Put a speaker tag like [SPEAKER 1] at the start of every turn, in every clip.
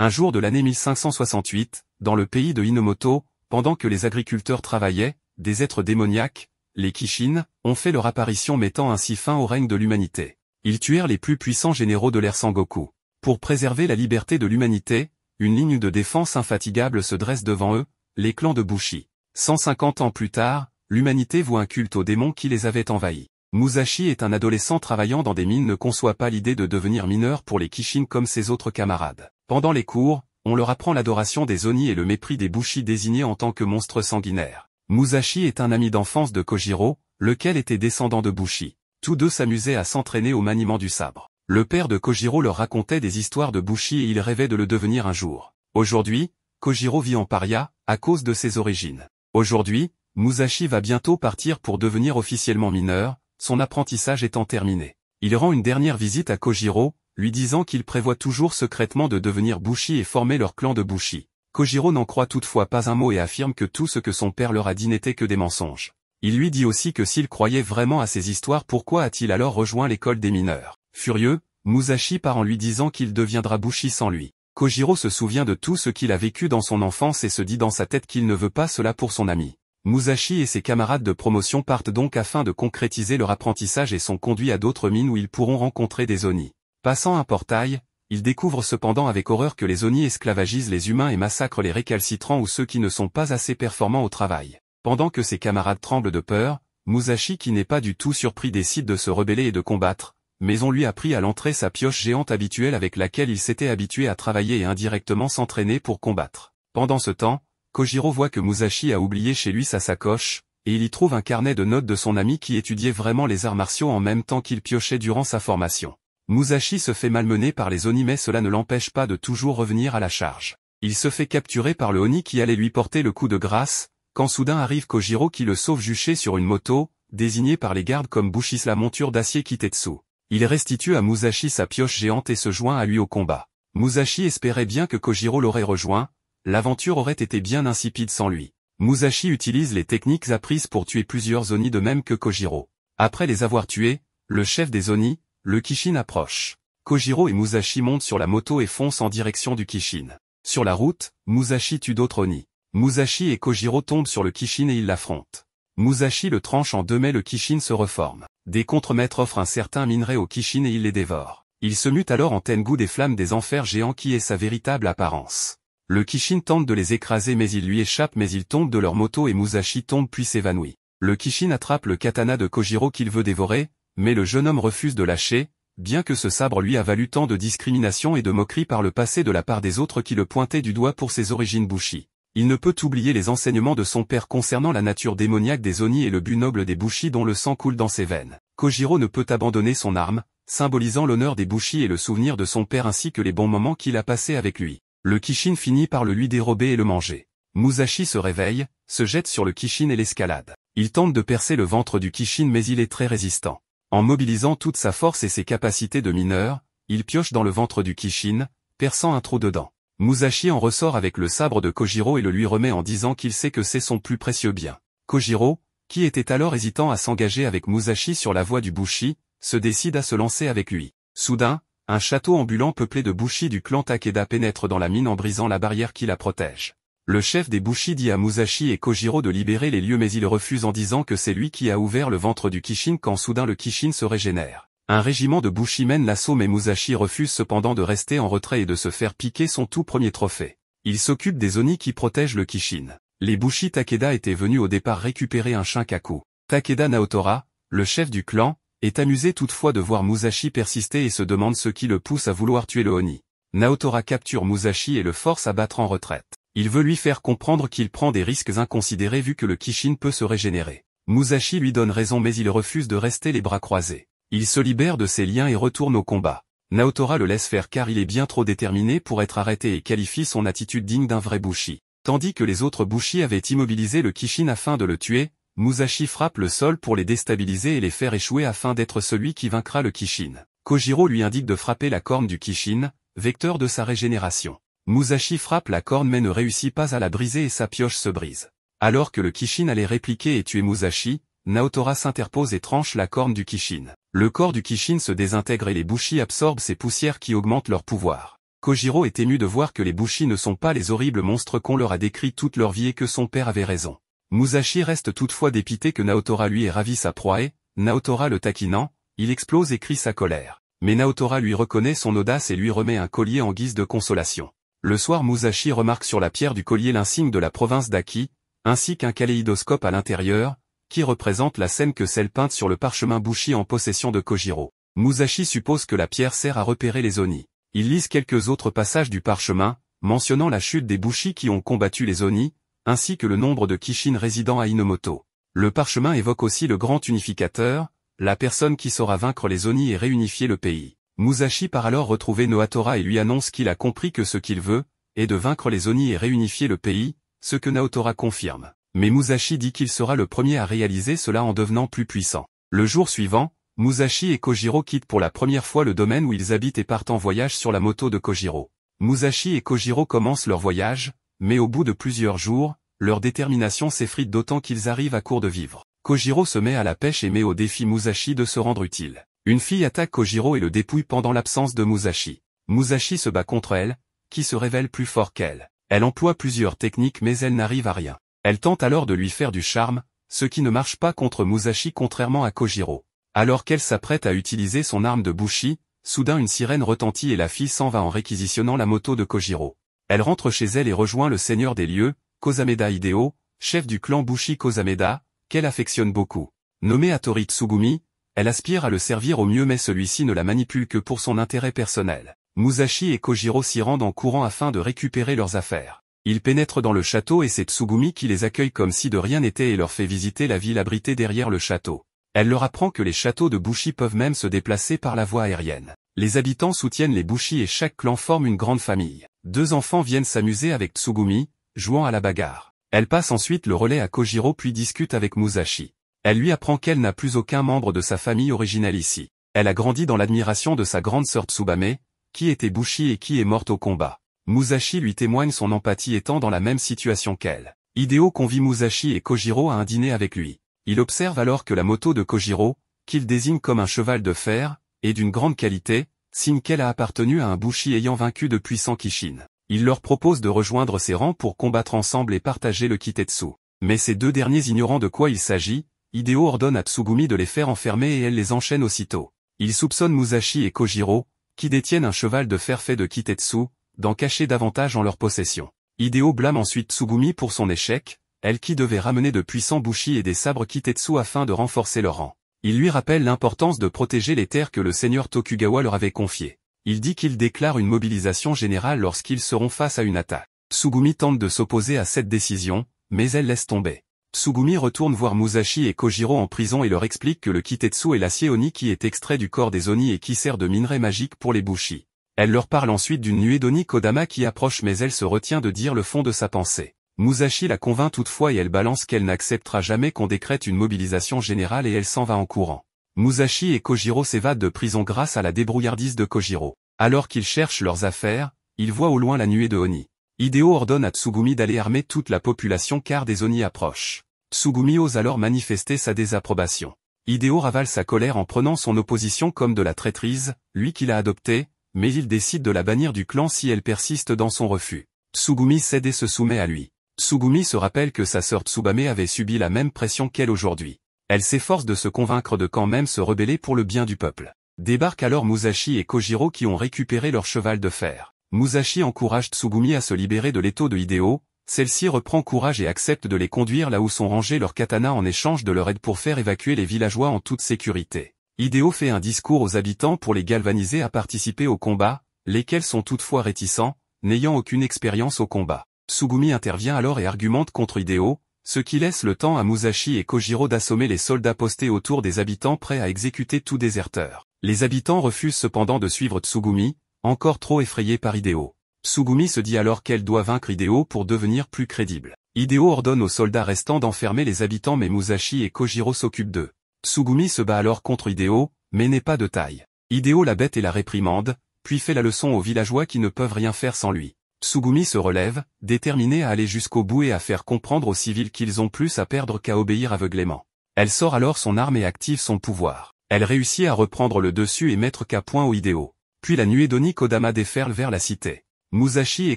[SPEAKER 1] Un jour de l'année 1568, dans le pays de Hinomoto, pendant que les agriculteurs travaillaient, des êtres démoniaques, les Kishin, ont fait leur apparition mettant ainsi fin au règne de l'humanité. Ils tuèrent les plus puissants généraux de l'ère Sangoku. Pour préserver la liberté de l'humanité, une ligne de défense infatigable se dresse devant eux, les clans de Bushi. 150 ans plus tard, l'humanité voit un culte aux démons qui les avaient envahis. Musashi est un adolescent travaillant dans des mines ne conçoit pas l'idée de devenir mineur pour les Kishin comme ses autres camarades. Pendant les cours, on leur apprend l'adoration des Oni et le mépris des Bushi désignés en tant que monstres sanguinaires. Musashi est un ami d'enfance de Kojiro, lequel était descendant de Bushi. Tous deux s'amusaient à s'entraîner au maniement du sabre. Le père de Kojiro leur racontait des histoires de Bushi et il rêvait de le devenir un jour. Aujourd'hui, Kojiro vit en paria, à cause de ses origines. Aujourd'hui, Musashi va bientôt partir pour devenir officiellement mineur, son apprentissage étant terminé. Il rend une dernière visite à Kojiro, lui disant qu'il prévoit toujours secrètement de devenir Bushi et former leur clan de Bushi. Kojiro n'en croit toutefois pas un mot et affirme que tout ce que son père leur a dit n'était que des mensonges. Il lui dit aussi que s'il croyait vraiment à ces histoires pourquoi a-t-il alors rejoint l'école des mineurs Furieux, Musashi part en lui disant qu'il deviendra Bushi sans lui. Kojiro se souvient de tout ce qu'il a vécu dans son enfance et se dit dans sa tête qu'il ne veut pas cela pour son ami. Musashi et ses camarades de promotion partent donc afin de concrétiser leur apprentissage et sont conduits à d'autres mines où ils pourront rencontrer des Oni. Passant un portail, il découvre cependant avec horreur que les Oni esclavagisent les humains et massacrent les récalcitrants ou ceux qui ne sont pas assez performants au travail. Pendant que ses camarades tremblent de peur, Musashi qui n'est pas du tout surpris décide de se rebeller et de combattre, mais on lui a pris à l'entrée sa pioche géante habituelle avec laquelle il s'était habitué à travailler et indirectement s'entraîner pour combattre. Pendant ce temps, Kojiro voit que Musashi a oublié chez lui sa sacoche, et il y trouve un carnet de notes de son ami qui étudiait vraiment les arts martiaux en même temps qu'il piochait durant sa formation. Musashi se fait malmener par les Oni mais cela ne l'empêche pas de toujours revenir à la charge. Il se fait capturer par le Oni qui allait lui porter le coup de grâce, quand soudain arrive Kojiro qui le sauve juché sur une moto, désigné par les gardes comme Bushis la monture d'acier Kitetsu. Il restitue à Musashi sa pioche géante et se joint à lui au combat. Musashi espérait bien que Kojiro l'aurait rejoint, l'aventure aurait été bien insipide sans lui. Musashi utilise les techniques apprises pour tuer plusieurs Oni de même que Kojiro. Après les avoir tués, le chef des Oni, le Kishin approche. Kojiro et Musashi montent sur la moto et foncent en direction du Kishin. Sur la route, Musashi tue d'autres Oni. Musashi et Kojiro tombent sur le Kishin et ils l'affrontent. Musashi le tranche en deux mais le Kishin se reforme. Des contre-maîtres offrent un certain minerai au Kishin et il les dévore. Il se mute alors en Tengu des flammes des enfers géants qui est sa véritable apparence. Le Kishin tente de les écraser mais il lui échappe mais ils tombent de leur moto et Musashi tombe puis s'évanouit. Le Kishin attrape le katana de Kojiro qu'il veut dévorer, mais le jeune homme refuse de lâcher, bien que ce sabre lui a valu tant de discrimination et de moqueries par le passé de la part des autres qui le pointaient du doigt pour ses origines Bushi. Il ne peut oublier les enseignements de son père concernant la nature démoniaque des Oni et le but noble des Bushi dont le sang coule dans ses veines. Kojiro ne peut abandonner son arme, symbolisant l'honneur des Bushi et le souvenir de son père ainsi que les bons moments qu'il a passés avec lui. Le Kishin finit par le lui dérober et le manger. Musashi se réveille, se jette sur le Kishin et l'escalade. Il tente de percer le ventre du Kishin mais il est très résistant. En mobilisant toute sa force et ses capacités de mineur, il pioche dans le ventre du Kishin, perçant un trou dedans. Musashi en ressort avec le sabre de Kojiro et le lui remet en disant qu'il sait que c'est son plus précieux bien. Kojiro, qui était alors hésitant à s'engager avec Musashi sur la voie du Bushi, se décide à se lancer avec lui. Soudain, un château ambulant peuplé de Bushi du clan Takeda pénètre dans la mine en brisant la barrière qui la protège. Le chef des Bushi dit à Musashi et Kojiro de libérer les lieux mais il refuse en disant que c'est lui qui a ouvert le ventre du Kishin quand soudain le Kishin se régénère. Un régiment de Bushi mène l'assaut mais Musashi refuse cependant de rester en retrait et de se faire piquer son tout premier trophée. Il s'occupe des Oni qui protègent le Kishin. Les Bushi Takeda étaient venus au départ récupérer un Shinkaku. Takeda Naotora, le chef du clan, est amusé toutefois de voir Musashi persister et se demande ce qui le pousse à vouloir tuer le Oni. Naotora capture Musashi et le force à battre en retraite. Il veut lui faire comprendre qu'il prend des risques inconsidérés vu que le Kishin peut se régénérer. Musashi lui donne raison mais il refuse de rester les bras croisés. Il se libère de ses liens et retourne au combat. Naotora le laisse faire car il est bien trop déterminé pour être arrêté et qualifie son attitude digne d'un vrai Bushi. Tandis que les autres Bushi avaient immobilisé le Kishin afin de le tuer, Musashi frappe le sol pour les déstabiliser et les faire échouer afin d'être celui qui vaincra le Kishin. Kojiro lui indique de frapper la corne du Kishin, vecteur de sa régénération. Musashi frappe la corne mais ne réussit pas à la briser et sa pioche se brise. Alors que le Kishin allait répliquer et tuer Musashi, Naotora s'interpose et tranche la corne du Kishin. Le corps du Kishin se désintègre et les Bushis absorbent ces poussières qui augmentent leur pouvoir. Kojiro est ému de voir que les Bushis ne sont pas les horribles monstres qu'on leur a décrits toute leur vie et que son père avait raison. Musashi reste toutefois dépité que Naotora lui ait ravi sa proie et, Naotora le taquinant, il explose et crie sa colère. Mais Naotora lui reconnaît son audace et lui remet un collier en guise de consolation. Le soir Musashi remarque sur la pierre du collier l'insigne de la province d'Aki, ainsi qu'un kaléidoscope à l'intérieur, qui représente la scène que celle peinte sur le parchemin Bushi en possession de Kojiro. Musashi suppose que la pierre sert à repérer les Oni. Il lise quelques autres passages du parchemin, mentionnant la chute des Bushi qui ont combattu les Oni, ainsi que le nombre de Kishin résidant à Inomoto. Le parchemin évoque aussi le grand unificateur, la personne qui saura vaincre les Oni et réunifier le pays. Musashi part alors retrouver Noatora et lui annonce qu'il a compris que ce qu'il veut, est de vaincre les Oni et réunifier le pays, ce que Naotora confirme. Mais Musashi dit qu'il sera le premier à réaliser cela en devenant plus puissant. Le jour suivant, Musashi et Kojiro quittent pour la première fois le domaine où ils habitent et partent en voyage sur la moto de Kojiro. Musashi et Kojiro commencent leur voyage, mais au bout de plusieurs jours, leur détermination s'effrite d'autant qu'ils arrivent à court de vivre. Kojiro se met à la pêche et met au défi Musashi de se rendre utile. Une fille attaque Kojiro et le dépouille pendant l'absence de Musashi. Musashi se bat contre elle, qui se révèle plus fort qu'elle. Elle emploie plusieurs techniques mais elle n'arrive à rien. Elle tente alors de lui faire du charme, ce qui ne marche pas contre Musashi contrairement à Kojiro. Alors qu'elle s'apprête à utiliser son arme de Bushi, soudain une sirène retentit et la fille s'en va en réquisitionnant la moto de Kojiro. Elle rentre chez elle et rejoint le seigneur des lieux, Kozameda Hideo, chef du clan Bushi Kozameda, qu'elle affectionne beaucoup. Nommé Atori Tsugumi, elle aspire à le servir au mieux mais celui-ci ne la manipule que pour son intérêt personnel. Musashi et Kojiro s'y rendent en courant afin de récupérer leurs affaires. Ils pénètrent dans le château et c'est Tsugumi qui les accueille comme si de rien n'était et leur fait visiter la ville abritée derrière le château. Elle leur apprend que les châteaux de Bushi peuvent même se déplacer par la voie aérienne. Les habitants soutiennent les Bushi et chaque clan forme une grande famille. Deux enfants viennent s'amuser avec Tsugumi, jouant à la bagarre. Elle passe ensuite le relais à Kojiro puis discute avec Musashi. Elle lui apprend qu'elle n'a plus aucun membre de sa famille originale ici. Elle a grandi dans l'admiration de sa grande sœur Tsubame, qui était Bushi et qui est morte au combat. Musashi lui témoigne son empathie étant dans la même situation qu'elle. Hideo convie Musashi et Kojiro à un dîner avec lui. Il observe alors que la moto de Kojiro, qu'il désigne comme un cheval de fer, est d'une grande qualité, signe qu'elle a appartenu à un Bushi ayant vaincu de puissants Kishin. Il leur propose de rejoindre ses rangs pour combattre ensemble et partager le Kitetsu. Mais ces deux derniers ignorant de quoi il s'agit, Hideo ordonne à Tsugumi de les faire enfermer et elle les enchaîne aussitôt. Il soupçonne Musashi et Kojiro, qui détiennent un cheval de fer fait de Kitetsu, d'en cacher davantage en leur possession. Hideo blâme ensuite Tsugumi pour son échec, elle qui devait ramener de puissants bushi et des sabres Kitetsu afin de renforcer leur rang. Il lui rappelle l'importance de protéger les terres que le seigneur Tokugawa leur avait confiées. Il dit qu'il déclare une mobilisation générale lorsqu'ils seront face à une attaque. Tsugumi tente de s'opposer à cette décision, mais elle laisse tomber. Tsugumi retourne voir Musashi et Kojiro en prison et leur explique que le Kitetsu est l'acier Oni qui est extrait du corps des Oni et qui sert de minerai magique pour les Bushi. Elle leur parle ensuite d'une nuée d'Oni Kodama qui approche mais elle se retient de dire le fond de sa pensée. Musashi la convainc toutefois et elle balance qu'elle n'acceptera jamais qu'on décrète une mobilisation générale et elle s'en va en courant. Musashi et Kojiro s'évadent de prison grâce à la débrouillardise de Kojiro. Alors qu'ils cherchent leurs affaires, ils voient au loin la nuée de Oni. Hideo ordonne à Tsugumi d'aller armer toute la population car des Oni approchent. Tsugumi ose alors manifester sa désapprobation. Hideo ravale sa colère en prenant son opposition comme de la traîtrise, lui qui l'a adoptée, mais il décide de la bannir du clan si elle persiste dans son refus. Tsugumi cède et se soumet à lui. Tsugumi se rappelle que sa sœur Tsubame avait subi la même pression qu'elle aujourd'hui. Elle s'efforce de se convaincre de quand même se rebeller pour le bien du peuple. Débarquent alors Musashi et Kojiro qui ont récupéré leur cheval de fer. Musashi encourage Tsugumi à se libérer de l'étau de Hideo, celle-ci reprend courage et accepte de les conduire là où sont rangés leurs katanas en échange de leur aide pour faire évacuer les villageois en toute sécurité. Hideo fait un discours aux habitants pour les galvaniser à participer au combat, lesquels sont toutefois réticents, n'ayant aucune expérience au combat. Tsugumi intervient alors et argumente contre Hideo, ce qui laisse le temps à Musashi et Kojiro d'assommer les soldats postés autour des habitants prêts à exécuter tout déserteur. Les habitants refusent cependant de suivre Tsugumi, encore trop effrayée par Ideo, Sugumi se dit alors qu'elle doit vaincre Ideo pour devenir plus crédible. Ideo ordonne aux soldats restants d'enfermer les habitants mais Musashi et Kojiro s'occupent d'eux. Sugumi se bat alors contre Ideo, mais n'est pas de taille. Ideo la bête et la réprimande, puis fait la leçon aux villageois qui ne peuvent rien faire sans lui. Sugumi se relève, déterminée à aller jusqu'au bout et à faire comprendre aux civils qu'ils ont plus à perdre qu'à obéir aveuglément. Elle sort alors son arme et active son pouvoir. Elle réussit à reprendre le dessus et mettre qu'à point au Ideo. Puis la nuée d'Oni Kodama déferle vers la cité. Musashi et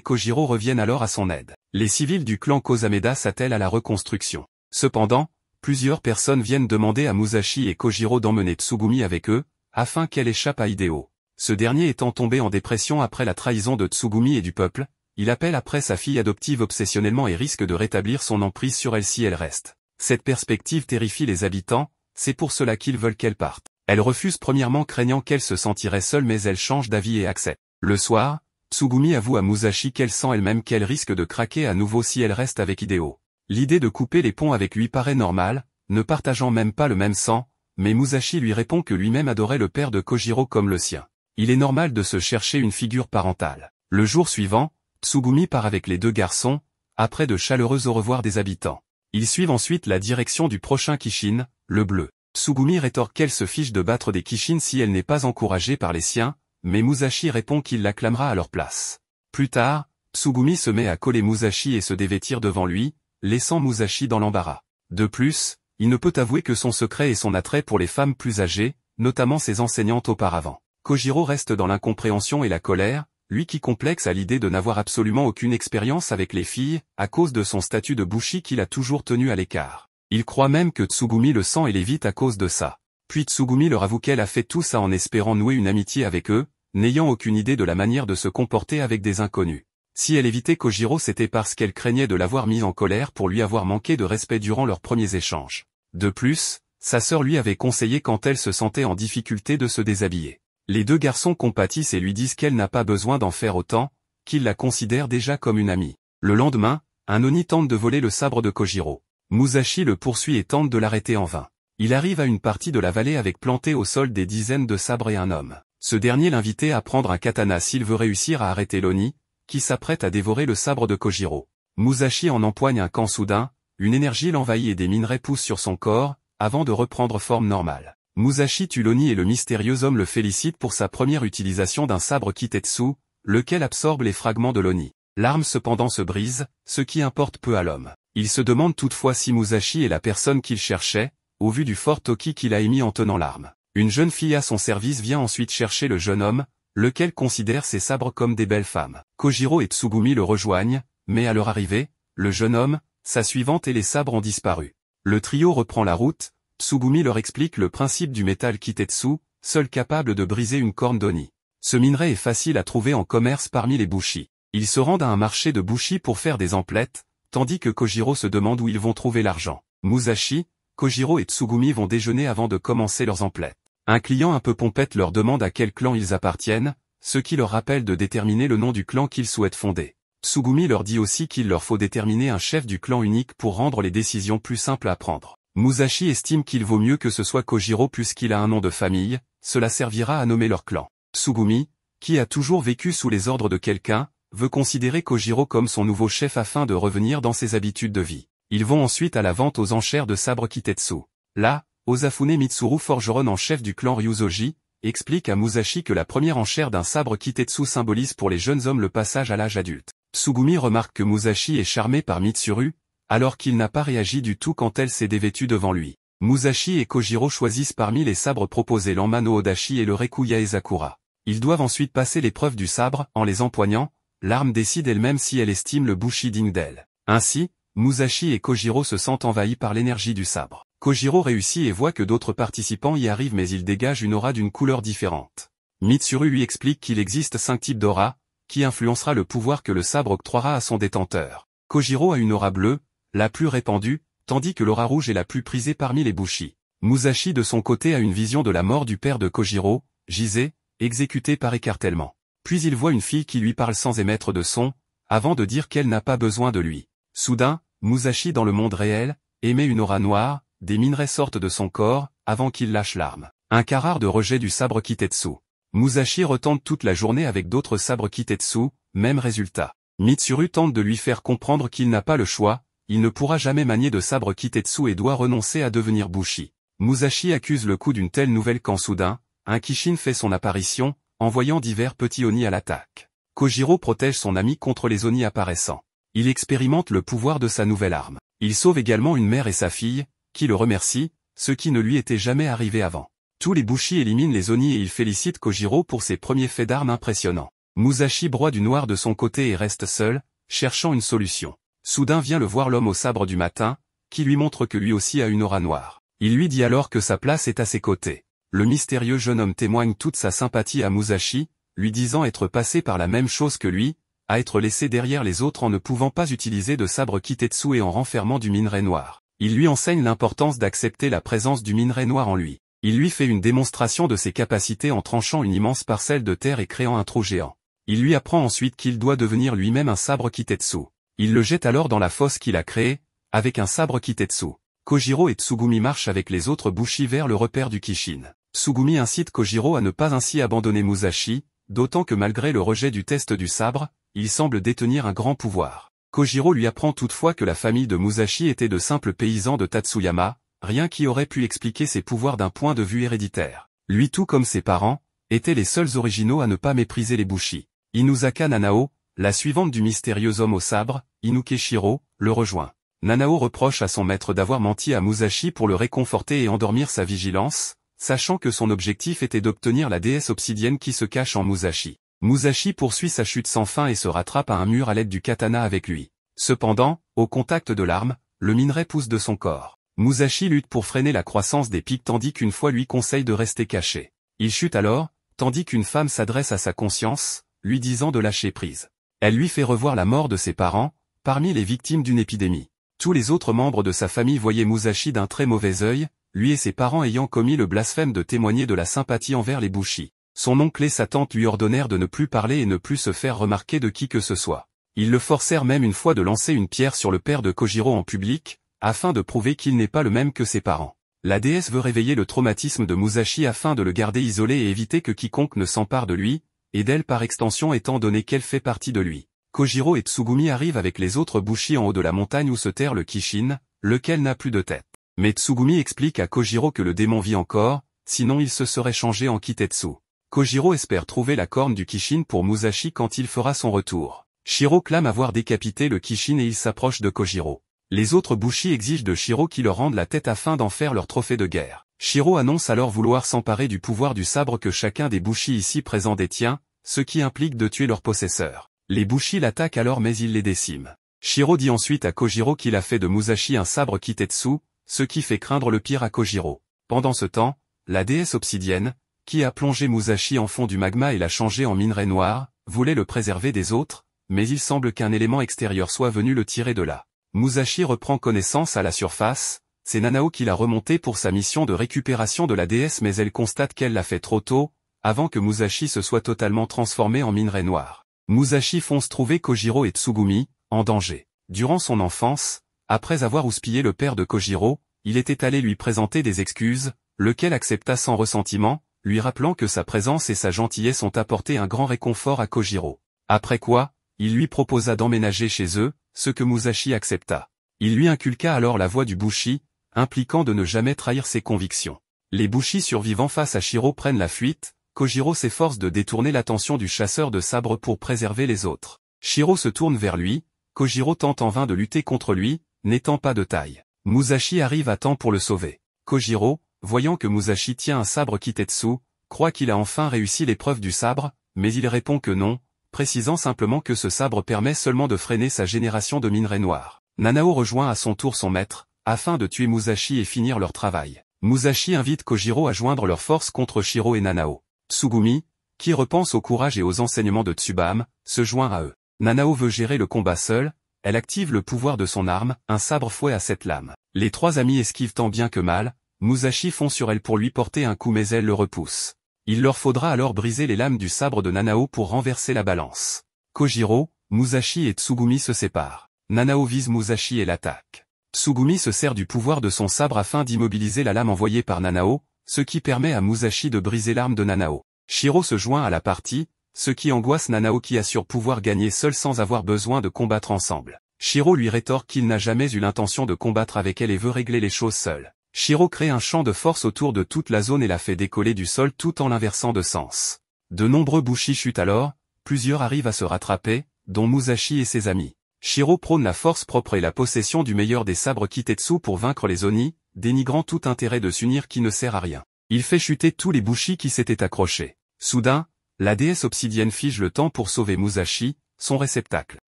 [SPEAKER 1] Kojiro reviennent alors à son aide. Les civils du clan Kozameda s'attellent à la reconstruction. Cependant, plusieurs personnes viennent demander à Musashi et Kojiro d'emmener Tsugumi avec eux, afin qu'elle échappe à Hideo. Ce dernier étant tombé en dépression après la trahison de Tsugumi et du peuple, il appelle après sa fille adoptive obsessionnellement et risque de rétablir son emprise sur elle si elle reste. Cette perspective terrifie les habitants, c'est pour cela qu'ils veulent qu'elle parte. Elle refuse premièrement craignant qu'elle se sentirait seule mais elle change d'avis et accepte. Le soir, Tsugumi avoue à Musashi qu'elle sent elle-même qu'elle risque de craquer à nouveau si elle reste avec Hideo. L'idée de couper les ponts avec lui paraît normale, ne partageant même pas le même sang, mais Musashi lui répond que lui-même adorait le père de Kojiro comme le sien. Il est normal de se chercher une figure parentale. Le jour suivant, Tsugumi part avec les deux garçons, après de chaleureux au revoir des habitants. Ils suivent ensuite la direction du prochain Kishin, le bleu. Tsugumi rétorque qu'elle se fiche de battre des Kishin si elle n'est pas encouragée par les siens, mais Musashi répond qu'il l'acclamera à leur place. Plus tard, Tsugumi se met à coller Musashi et se dévêtir devant lui, laissant Musashi dans l'embarras. De plus, il ne peut avouer que son secret et son attrait pour les femmes plus âgées, notamment ses enseignantes auparavant. Kojiro reste dans l'incompréhension et la colère, lui qui complexe à l'idée de n'avoir absolument aucune expérience avec les filles, à cause de son statut de bushi qu'il a toujours tenu à l'écart. Il croit même que Tsugumi le sent et l'évite à cause de ça. Puis Tsugumi leur avoue qu'elle a fait tout ça en espérant nouer une amitié avec eux, n'ayant aucune idée de la manière de se comporter avec des inconnus. Si elle évitait Kojiro c'était parce qu'elle craignait de l'avoir mis en colère pour lui avoir manqué de respect durant leurs premiers échanges. De plus, sa sœur lui avait conseillé quand elle se sentait en difficulté de se déshabiller. Les deux garçons compatissent et lui disent qu'elle n'a pas besoin d'en faire autant, qu'ils la considèrent déjà comme une amie. Le lendemain, un Oni tente de voler le sabre de Kojiro. Musashi le poursuit et tente de l'arrêter en vain. Il arrive à une partie de la vallée avec planté au sol des dizaines de sabres et un homme. Ce dernier l'invitait à prendre un katana s'il veut réussir à arrêter l'Oni, qui s'apprête à dévorer le sabre de Kojiro. Musashi en empoigne un camp soudain, une énergie l'envahit et des minerais poussent sur son corps, avant de reprendre forme normale. Musashi tue l'Oni et le mystérieux homme le félicite pour sa première utilisation d'un sabre Kitetsu, lequel absorbe les fragments de l'Oni. L'arme cependant se brise, ce qui importe peu à l'homme. Il se demande toutefois si Musashi est la personne qu'il cherchait, au vu du fort toki qu'il a émis en tenant l'arme. Une jeune fille à son service vient ensuite chercher le jeune homme, lequel considère ses sabres comme des belles femmes. Kojiro et Tsugumi le rejoignent, mais à leur arrivée, le jeune homme, sa suivante et les sabres ont disparu. Le trio reprend la route, Tsugumi leur explique le principe du métal Kitetsu, seul capable de briser une corne d'Oni. Ce minerai est facile à trouver en commerce parmi les bushi. Ils se rendent à un marché de bushi pour faire des emplettes, tandis que Kojiro se demande où ils vont trouver l'argent. Musashi, Kojiro et Tsugumi vont déjeuner avant de commencer leurs emplettes. Un client un peu pompette leur demande à quel clan ils appartiennent, ce qui leur rappelle de déterminer le nom du clan qu'ils souhaitent fonder. Tsugumi leur dit aussi qu'il leur faut déterminer un chef du clan unique pour rendre les décisions plus simples à prendre. Musashi estime qu'il vaut mieux que ce soit Kojiro puisqu'il a un nom de famille, cela servira à nommer leur clan. Tsugumi, qui a toujours vécu sous les ordres de quelqu'un, veut considérer Kojiro comme son nouveau chef afin de revenir dans ses habitudes de vie. Ils vont ensuite à la vente aux enchères de sabre Kitetsu. Là, Osafune Mitsuru forgeron en chef du clan Ryuzoji, explique à Musashi que la première enchère d'un sabre Kitetsu symbolise pour les jeunes hommes le passage à l'âge adulte. Tsugumi remarque que Musashi est charmé par Mitsuru, alors qu'il n'a pas réagi du tout quand elle s'est dévêtue devant lui. Musashi et Kojiro choisissent parmi les sabres proposés l'Anmano Odashi et le Rekuya Ezakura. Ils doivent ensuite passer l'épreuve du sabre en les empoignant, l'arme décide elle-même si elle estime le Bushi digne d'elle. Ainsi, Musashi et Kojiro se sentent envahis par l'énergie du sabre. Kojiro réussit et voit que d'autres participants y arrivent mais il dégage une aura d'une couleur différente. Mitsuru lui explique qu'il existe cinq types d'aura, qui influencera le pouvoir que le sabre octroiera à son détenteur. Kojiro a une aura bleue, la plus répandue, tandis que l'aura rouge est la plus prisée parmi les Bushi. Musashi de son côté a une vision de la mort du père de Kojiro, Jizé, exécuté par écartèlement. Puis il voit une fille qui lui parle sans émettre de son, avant de dire qu'elle n'a pas besoin de lui. Soudain, Musashi dans le monde réel, émet une aura noire, des minerais sortent de son corps, avant qu'il lâche l'arme. Un carard de rejet du sabre Kitetsu. Musashi retente toute la journée avec d'autres sabres Kitetsu, même résultat. Mitsuru tente de lui faire comprendre qu'il n'a pas le choix, il ne pourra jamais manier de sabre Kitetsu et doit renoncer à devenir Bushi. Musashi accuse le coup d'une telle nouvelle quand soudain, un Kishin fait son apparition, envoyant divers petits Oni à l'attaque. Kojiro protège son ami contre les Onis apparaissant. Il expérimente le pouvoir de sa nouvelle arme. Il sauve également une mère et sa fille, qui le remercient, ce qui ne lui était jamais arrivé avant. Tous les Bushi éliminent les Onis et il félicite Kojiro pour ses premiers faits d'armes impressionnants. Musashi broie du noir de son côté et reste seul, cherchant une solution. Soudain vient le voir l'homme au sabre du matin, qui lui montre que lui aussi a une aura noire. Il lui dit alors que sa place est à ses côtés le mystérieux jeune homme témoigne toute sa sympathie à Musashi, lui disant être passé par la même chose que lui, à être laissé derrière les autres en ne pouvant pas utiliser de sabre kitetsu et en renfermant du minerai noir. Il lui enseigne l'importance d'accepter la présence du minerai noir en lui. Il lui fait une démonstration de ses capacités en tranchant une immense parcelle de terre et créant un trou géant. Il lui apprend ensuite qu'il doit devenir lui-même un sabre kitetsu. Il le jette alors dans la fosse qu'il a créée, avec un sabre kitetsu. Kojiro et Tsugumi marchent avec les autres Bushi vers le repère du Kishin. Sugumi incite Kojiro à ne pas ainsi abandonner Musashi, d'autant que malgré le rejet du test du sabre, il semble détenir un grand pouvoir. Kojiro lui apprend toutefois que la famille de Musashi était de simples paysans de Tatsuyama, rien qui aurait pu expliquer ses pouvoirs d'un point de vue héréditaire. Lui tout comme ses parents, étaient les seuls originaux à ne pas mépriser les Bushi. Inuzaka Nanao, la suivante du mystérieux homme au sabre, Inukeshiro, le rejoint. Nanao reproche à son maître d'avoir menti à Musashi pour le réconforter et endormir sa vigilance, sachant que son objectif était d'obtenir la déesse obsidienne qui se cache en Musashi. Musashi poursuit sa chute sans fin et se rattrape à un mur à l'aide du katana avec lui. Cependant, au contact de l'arme, le minerai pousse de son corps. Musashi lutte pour freiner la croissance des pics tandis qu'une fois lui conseille de rester caché. Il chute alors, tandis qu'une femme s'adresse à sa conscience, lui disant de lâcher prise. Elle lui fait revoir la mort de ses parents, parmi les victimes d'une épidémie. Tous les autres membres de sa famille voyaient Musashi d'un très mauvais œil, lui et ses parents ayant commis le blasphème de témoigner de la sympathie envers les Bouchis. Son oncle et sa tante lui ordonnèrent de ne plus parler et ne plus se faire remarquer de qui que ce soit. Ils le forcèrent même une fois de lancer une pierre sur le père de Kojiro en public, afin de prouver qu'il n'est pas le même que ses parents. La déesse veut réveiller le traumatisme de Musashi afin de le garder isolé et éviter que quiconque ne s'empare de lui, et d'elle par extension étant donné qu'elle fait partie de lui. Kojiro et Tsugumi arrivent avec les autres Bushi en haut de la montagne où se terre le Kishin, lequel n'a plus de tête. Mais Tsugumi explique à Kojiro que le démon vit encore, sinon il se serait changé en Kitetsu. Kojiro espère trouver la corne du Kishin pour Musashi quand il fera son retour. Shiro clame avoir décapité le Kishin et il s'approche de Kojiro. Les autres Bushi exigent de Shiro qu'il leur rende la tête afin d'en faire leur trophée de guerre. Shiro annonce alors vouloir s'emparer du pouvoir du sabre que chacun des Bushi ici présents détient, ce qui implique de tuer leur possesseur. Les Bushi l'attaquent alors mais il les décime. Shiro dit ensuite à Kojiro qu'il a fait de Musashi un sabre Kitetsu, ce qui fait craindre le pire à Kojiro. Pendant ce temps, la déesse obsidienne, qui a plongé Musashi en fond du magma et l'a changé en minerai noir, voulait le préserver des autres, mais il semble qu'un élément extérieur soit venu le tirer de là. Musashi reprend connaissance à la surface, c'est Nanao qui l'a remonté pour sa mission de récupération de la déesse mais elle constate qu'elle l'a fait trop tôt, avant que Musashi se soit totalement transformé en minerai noir. Musashi fonce trouver Kojiro et Tsugumi, en danger. Durant son enfance, après avoir houspillé le père de Kojiro, il était allé lui présenter des excuses, lequel accepta sans ressentiment, lui rappelant que sa présence et sa gentillesse ont apporté un grand réconfort à Kojiro. Après quoi, il lui proposa d'emménager chez eux, ce que Musashi accepta. Il lui inculqua alors la voix du Bushi, impliquant de ne jamais trahir ses convictions. Les Bushi survivants face à Shiro prennent la fuite, Kojiro s'efforce de détourner l'attention du chasseur de sabre pour préserver les autres. Shiro se tourne vers lui, Kojiro tente en vain de lutter contre lui, n'étant pas de taille. Musashi arrive à temps pour le sauver. Kojiro, voyant que Musashi tient un sabre Kitetsu, croit qu'il a enfin réussi l'épreuve du sabre, mais il répond que non, précisant simplement que ce sabre permet seulement de freiner sa génération de minerais noirs. Nanao rejoint à son tour son maître, afin de tuer Musashi et finir leur travail. Musashi invite Kojiro à joindre leurs forces contre Shiro et Nanao. Tsugumi, qui repense au courage et aux enseignements de Tsubame, se joint à eux. Nanao veut gérer le combat seul, elle active le pouvoir de son arme, un sabre-fouet à cette lame. Les trois amis esquivent tant bien que mal, Musashi fond sur elle pour lui porter un coup mais elle le repousse. Il leur faudra alors briser les lames du sabre de Nanao pour renverser la balance. Kojiro, Musashi et Tsugumi se séparent. Nanao vise Musashi et l'attaque. Tsugumi se sert du pouvoir de son sabre afin d'immobiliser la lame envoyée par Nanao, ce qui permet à Musashi de briser l'arme de Nanao. Shiro se joint à la partie, ce qui angoisse Nanao qui assure pouvoir gagner seul sans avoir besoin de combattre ensemble. Shiro lui rétorque qu'il n'a jamais eu l'intention de combattre avec elle et veut régler les choses seul. Shiro crée un champ de force autour de toute la zone et la fait décoller du sol tout en l'inversant de sens. De nombreux Bushi chutent alors, plusieurs arrivent à se rattraper, dont Musashi et ses amis. Shiro prône la force propre et la possession du meilleur des sabres Kitetsu pour vaincre les Oni, dénigrant tout intérêt de s'unir qui ne sert à rien. Il fait chuter tous les Bushi qui s'étaient accrochés. Soudain, la déesse obsidienne fige le temps pour sauver Musashi, son réceptacle.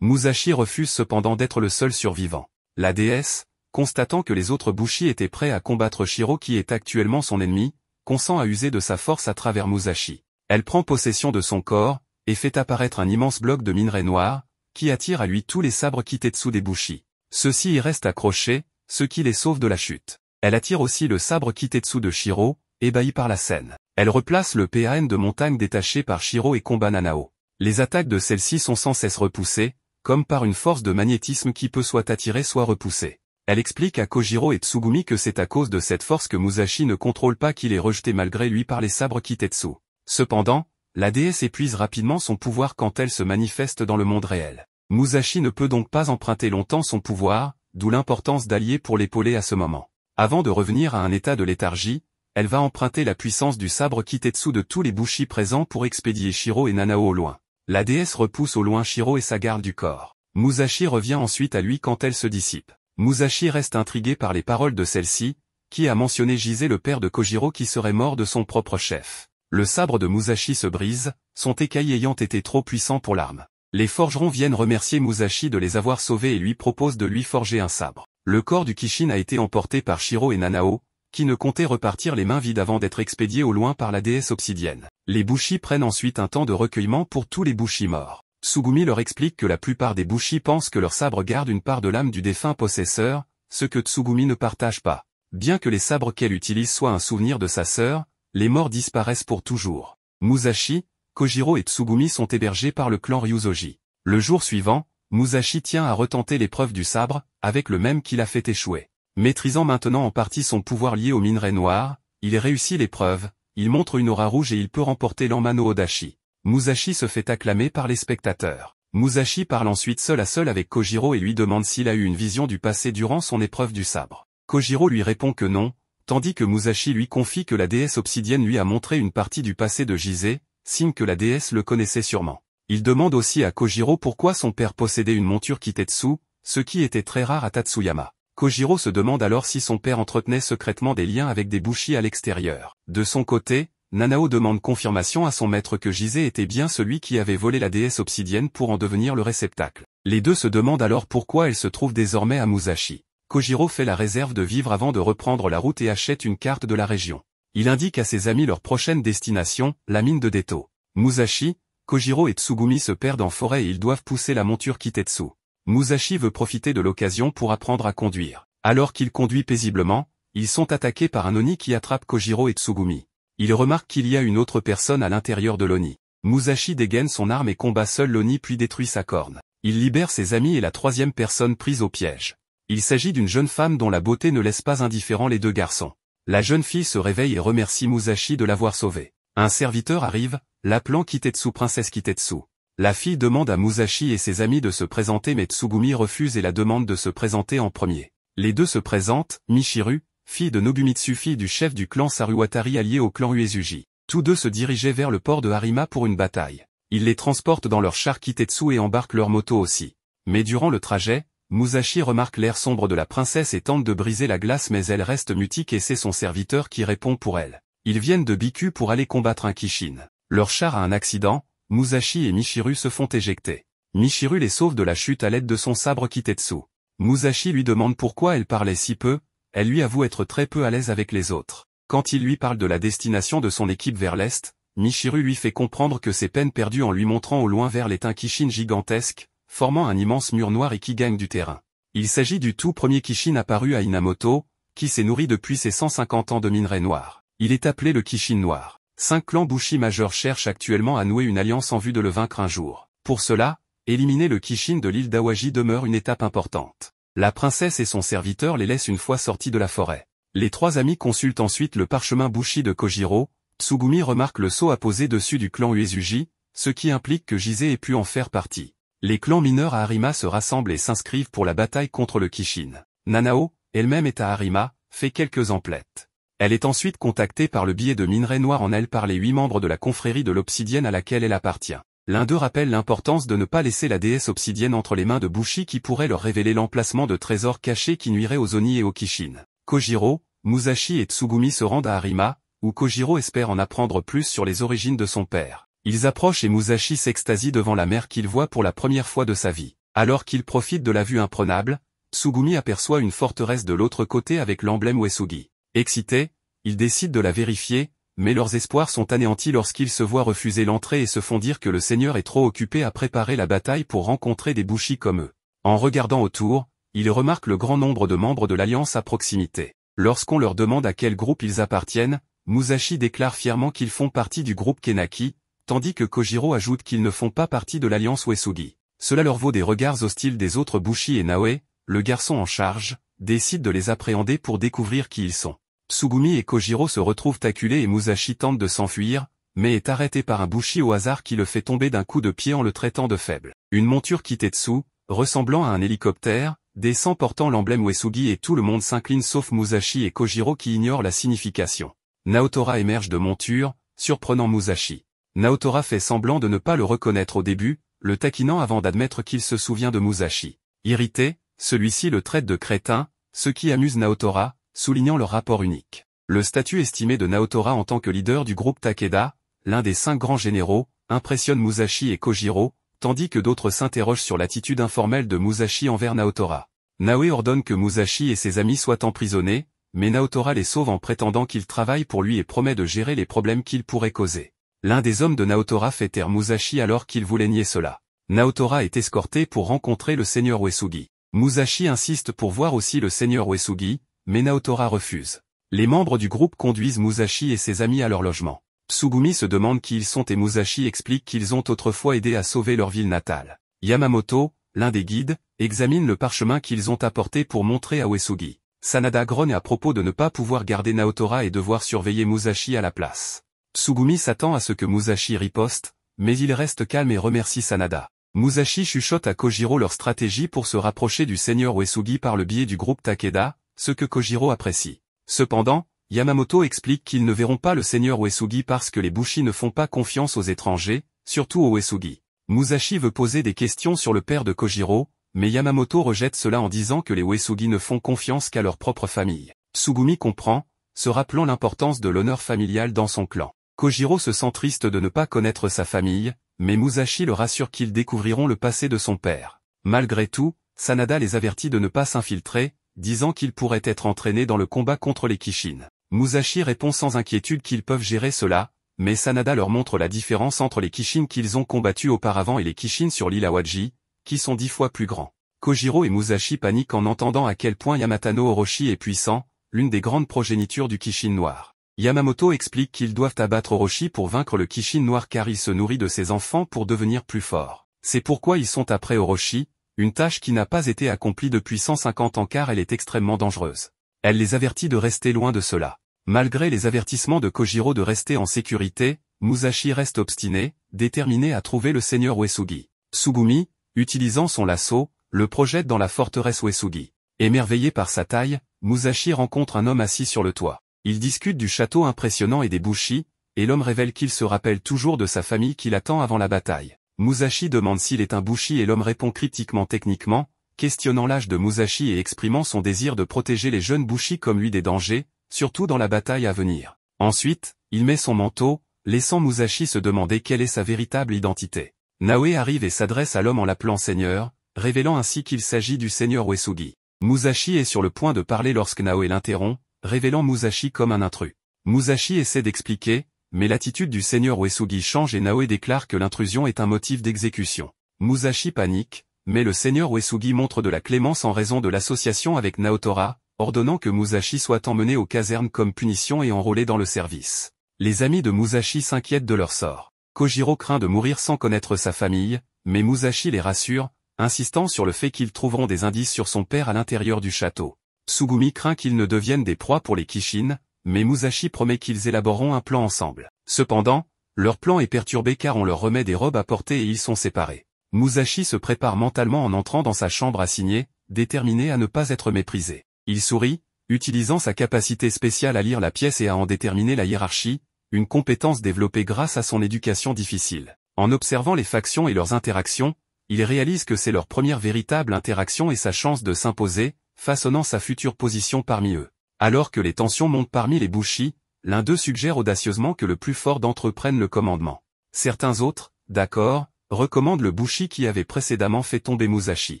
[SPEAKER 1] Musashi refuse cependant d'être le seul survivant. La déesse, constatant que les autres Bushi étaient prêts à combattre Shiro qui est actuellement son ennemi, consent à user de sa force à travers Musashi. Elle prend possession de son corps, et fait apparaître un immense bloc de minerai noir, qui attire à lui tous les sabres Kitetsu des Bushi. Ceux-ci y restent accrochés, ce qui les sauve de la chute. Elle attire aussi le sabre Kitetsu de Shiro, ébahi par la scène. Elle replace le PAN de montagne détaché par Shiro et Nanao. Les attaques de celles-ci sont sans cesse repoussées, comme par une force de magnétisme qui peut soit attirer soit repousser. Elle explique à Kojiro et Tsugumi que c'est à cause de cette force que Musashi ne contrôle pas qu'il est rejeté malgré lui par les sabres Kitetsu. Cependant, la déesse épuise rapidement son pouvoir quand elle se manifeste dans le monde réel. Musashi ne peut donc pas emprunter longtemps son pouvoir, d'où l'importance d'allier pour l'épauler à ce moment. Avant de revenir à un état de léthargie, elle va emprunter la puissance du sabre Kitetsu de tous les Bushis présents pour expédier Shiro et Nanao au loin. La déesse repousse au loin Shiro et sa garde du corps. Musashi revient ensuite à lui quand elle se dissipe. Musashi reste intrigué par les paroles de celle-ci, qui a mentionné Jizé le père de Kojiro qui serait mort de son propre chef. Le sabre de Musashi se brise, son écaille ayant été trop puissant pour l'arme. Les forgerons viennent remercier Musashi de les avoir sauvés et lui proposent de lui forger un sabre. Le corps du Kishin a été emporté par Shiro et Nanao, qui ne comptait repartir les mains vides avant d'être expédié au loin par la déesse obsidienne. Les bouchis prennent ensuite un temps de recueillement pour tous les bouchis morts. Tsugumi leur explique que la plupart des Bouchis pensent que leur sabre garde une part de l'âme du défunt possesseur, ce que Tsugumi ne partage pas. Bien que les sabres qu'elle utilise soient un souvenir de sa sœur, les morts disparaissent pour toujours. Musashi, Kojiro et Tsugumi sont hébergés par le clan Ryuzoji. Le jour suivant, Musashi tient à retenter l'épreuve du sabre, avec le même qu'il a fait échouer. Maîtrisant maintenant en partie son pouvoir lié au minerai noir, il réussit l'épreuve, il montre une aura rouge et il peut remporter l'Amano Odashi. Musashi se fait acclamer par les spectateurs. Musashi parle ensuite seul à seul avec Kojiro et lui demande s'il a eu une vision du passé durant son épreuve du sabre. Kojiro lui répond que non, tandis que Musashi lui confie que la déesse obsidienne lui a montré une partie du passé de Jizé, signe que la déesse le connaissait sûrement. Il demande aussi à Kojiro pourquoi son père possédait une monture Kitetsu, ce qui était très rare à Tatsuyama. Kojiro se demande alors si son père entretenait secrètement des liens avec des bouchis à l'extérieur. De son côté, Nanao demande confirmation à son maître que Jizé était bien celui qui avait volé la déesse obsidienne pour en devenir le réceptacle. Les deux se demandent alors pourquoi elle se trouve désormais à Musashi. Kojiro fait la réserve de vivre avant de reprendre la route et achète une carte de la région. Il indique à ses amis leur prochaine destination, la mine de Deto. Musashi, Kojiro et Tsugumi se perdent en forêt et ils doivent pousser la monture Kitetsu. Musashi veut profiter de l'occasion pour apprendre à conduire. Alors qu'il conduit paisiblement, ils sont attaqués par un Oni qui attrape Kojiro et Tsugumi. Il remarque qu'il y a une autre personne à l'intérieur de l'Oni. Musashi dégaine son arme et combat seul l'Oni puis détruit sa corne. Il libère ses amis et la troisième personne prise au piège. Il s'agit d'une jeune femme dont la beauté ne laisse pas indifférents les deux garçons. La jeune fille se réveille et remercie Musashi de l'avoir sauvée. Un serviteur arrive, l'appelant Kitetsu Princesse Kitetsu. La fille demande à Musashi et ses amis de se présenter mais Tsugumi refuse et la demande de se présenter en premier. Les deux se présentent, Michiru, fille de Nobumitsu fille du chef du clan Saruwatari allié au clan Uesugi. Tous deux se dirigeaient vers le port de Harima pour une bataille. Ils les transportent dans leur char Kitetsu et embarquent leur moto aussi. Mais durant le trajet, Musashi remarque l'air sombre de la princesse et tente de briser la glace mais elle reste mutique et c'est son serviteur qui répond pour elle. Ils viennent de Biku pour aller combattre un Kishin. Leur char a un accident, Musashi et Michiru se font éjecter. Michiru les sauve de la chute à l'aide de son sabre Kitetsu. Musashi lui demande pourquoi elle parlait si peu, elle lui avoue être très peu à l'aise avec les autres. Quand il lui parle de la destination de son équipe vers l'Est, Michiru lui fait comprendre que ses peines perdues en lui montrant au loin vers un Kishin gigantesque, formant un immense mur noir et qui gagne du terrain. Il s'agit du tout premier Kishin apparu à Inamoto, qui s'est nourri depuis ses 150 ans de minerais noirs. Il est appelé le Kishin noir. Cinq clans Bushi majeurs cherchent actuellement à nouer une alliance en vue de le vaincre un jour. Pour cela, éliminer le Kishin de l'île d'Awaji demeure une étape importante. La princesse et son serviteur les laissent une fois sortis de la forêt. Les trois amis consultent ensuite le parchemin Bushi de Kojiro, Tsugumi remarque le sceau apposé dessus du clan Uesugi, ce qui implique que Jisei ait pu en faire partie. Les clans mineurs à Harima se rassemblent et s'inscrivent pour la bataille contre le Kishin. Nanao, elle-même est à Harima, fait quelques emplettes. Elle est ensuite contactée par le biais de minerais noirs en elle par les huit membres de la confrérie de l'obsidienne à laquelle elle appartient. L'un d'eux rappelle l'importance de ne pas laisser la déesse obsidienne entre les mains de Bushi qui pourrait leur révéler l'emplacement de trésors cachés qui nuiraient aux Oni et aux Kishin. Kojiro, Musashi et Tsugumi se rendent à Arima, où Kojiro espère en apprendre plus sur les origines de son père. Ils approchent et Musashi s'extasie devant la mer qu'il voit pour la première fois de sa vie. Alors qu'il profite de la vue imprenable, Tsugumi aperçoit une forteresse de l'autre côté avec l'emblème Uesugi. Excités, ils décident de la vérifier, mais leurs espoirs sont anéantis lorsqu'ils se voient refuser l'entrée et se font dire que le Seigneur est trop occupé à préparer la bataille pour rencontrer des bouchis comme eux. En regardant autour, ils remarquent le grand nombre de membres de l'Alliance à proximité. Lorsqu'on leur demande à quel groupe ils appartiennent, Musashi déclare fièrement qu'ils font partie du groupe Kenaki, tandis que Kojiro ajoute qu'ils ne font pas partie de l'Alliance Wesugi. Cela leur vaut des regards hostiles des autres Bushis et Naoe, le garçon en charge, décide de les appréhender pour découvrir qui ils sont. Tsugumi et Kojiro se retrouvent acculés et Musashi tente de s'enfuir, mais est arrêté par un Bushi au hasard qui le fait tomber d'un coup de pied en le traitant de faible. Une monture Kitetsu, ressemblant à un hélicoptère, descend portant l'emblème Wesugi et tout le monde s'incline sauf Musashi et Kojiro qui ignorent la signification. Naotora émerge de monture, surprenant Musashi. Naotora fait semblant de ne pas le reconnaître au début, le taquinant avant d'admettre qu'il se souvient de Musashi. Irrité, celui-ci le traite de crétin, ce qui amuse Naotora, soulignant leur rapport unique. Le statut estimé de Naotora en tant que leader du groupe Takeda, l'un des cinq grands généraux, impressionne Musashi et Kojiro, tandis que d'autres s'interrogent sur l'attitude informelle de Musashi envers Naotora. Naoe ordonne que Musashi et ses amis soient emprisonnés, mais Naotora les sauve en prétendant qu'il travaille pour lui et promet de gérer les problèmes qu'il pourrait causer. L'un des hommes de Naotora fait taire Musashi alors qu'il voulait nier cela. Naotora est escorté pour rencontrer le seigneur Uesugi. Musashi insiste pour voir aussi le seigneur Uesugi, mais Naotora refuse. Les membres du groupe conduisent Musashi et ses amis à leur logement. Tsugumi se demande qui ils sont et Musashi explique qu'ils ont autrefois aidé à sauver leur ville natale. Yamamoto, l'un des guides, examine le parchemin qu'ils ont apporté pour montrer à Wesugi. Sanada grogne à propos de ne pas pouvoir garder Naotora et devoir surveiller Musashi à la place. Tsugumi s'attend à ce que Musashi riposte, mais il reste calme et remercie Sanada. Musashi chuchote à Kojiro leur stratégie pour se rapprocher du seigneur Wesugi par le biais du groupe Takeda, ce que Kojiro apprécie. Cependant, Yamamoto explique qu'ils ne verront pas le seigneur Uesugi parce que les Bushi ne font pas confiance aux étrangers, surtout aux Uesugi. Musashi veut poser des questions sur le père de Kojiro, mais Yamamoto rejette cela en disant que les Uesugi ne font confiance qu'à leur propre famille. Tsugumi comprend, se rappelant l'importance de l'honneur familial dans son clan. Kojiro se sent triste de ne pas connaître sa famille, mais Musashi le rassure qu'ils découvriront le passé de son père. Malgré tout, Sanada les avertit de ne pas s'infiltrer, disant qu'ils pourraient être entraînés dans le combat contre les Kishin. Musashi répond sans inquiétude qu'ils peuvent gérer cela, mais Sanada leur montre la différence entre les Kishin qu'ils ont combattu auparavant et les Kishin sur l'île Awaji, qui sont dix fois plus grands. Kojiro et Musashi paniquent en entendant à quel point Yamatano Orochi est puissant, l'une des grandes progénitures du Kishin noir. Yamamoto explique qu'ils doivent abattre Orochi pour vaincre le Kishin noir car il se nourrit de ses enfants pour devenir plus fort. C'est pourquoi ils sont après Orochi, une tâche qui n'a pas été accomplie depuis 150 ans car elle est extrêmement dangereuse. Elle les avertit de rester loin de cela. Malgré les avertissements de Kojiro de rester en sécurité, Musashi reste obstiné, déterminé à trouver le seigneur Uesugi. Sugumi, utilisant son lasso, le projette dans la forteresse Uesugi. Émerveillé par sa taille, Musashi rencontre un homme assis sur le toit. Ils discutent du château impressionnant et des bouchis, et l'homme révèle qu'il se rappelle toujours de sa famille qui l'attend avant la bataille. Musashi demande s'il est un Bushi et l'homme répond critiquement techniquement, questionnant l'âge de Musashi et exprimant son désir de protéger les jeunes Bushi comme lui des dangers, surtout dans la bataille à venir. Ensuite, il met son manteau, laissant Musashi se demander quelle est sa véritable identité. Naoe arrive et s'adresse à l'homme en l'appelant Seigneur, révélant ainsi qu'il s'agit du Seigneur Uesugi. Musashi est sur le point de parler lorsque Naoe l'interrompt, révélant Musashi comme un intrus. Musashi essaie d'expliquer, mais l'attitude du seigneur Uesugi change et Naoe déclare que l'intrusion est un motif d'exécution. Musashi panique, mais le seigneur Uesugi montre de la clémence en raison de l'association avec Naotora, ordonnant que Musashi soit emmené aux casernes comme punition et enrôlé dans le service. Les amis de Musashi s'inquiètent de leur sort. Kojiro craint de mourir sans connaître sa famille, mais Musashi les rassure, insistant sur le fait qu'ils trouveront des indices sur son père à l'intérieur du château. Sugumi craint qu'ils ne deviennent des proies pour les Kishin, mais Musashi promet qu'ils élaboreront un plan ensemble. Cependant, leur plan est perturbé car on leur remet des robes à porter et ils sont séparés. Musashi se prépare mentalement en entrant dans sa chambre assignée, déterminé à ne pas être méprisé. Il sourit, utilisant sa capacité spéciale à lire la pièce et à en déterminer la hiérarchie, une compétence développée grâce à son éducation difficile. En observant les factions et leurs interactions, il réalise que c'est leur première véritable interaction et sa chance de s'imposer, façonnant sa future position parmi eux. Alors que les tensions montent parmi les Bushi, l'un d'eux suggère audacieusement que le plus fort d'entre eux prenne le commandement. Certains autres, d'accord, recommandent le Bushi qui avait précédemment fait tomber Musashi.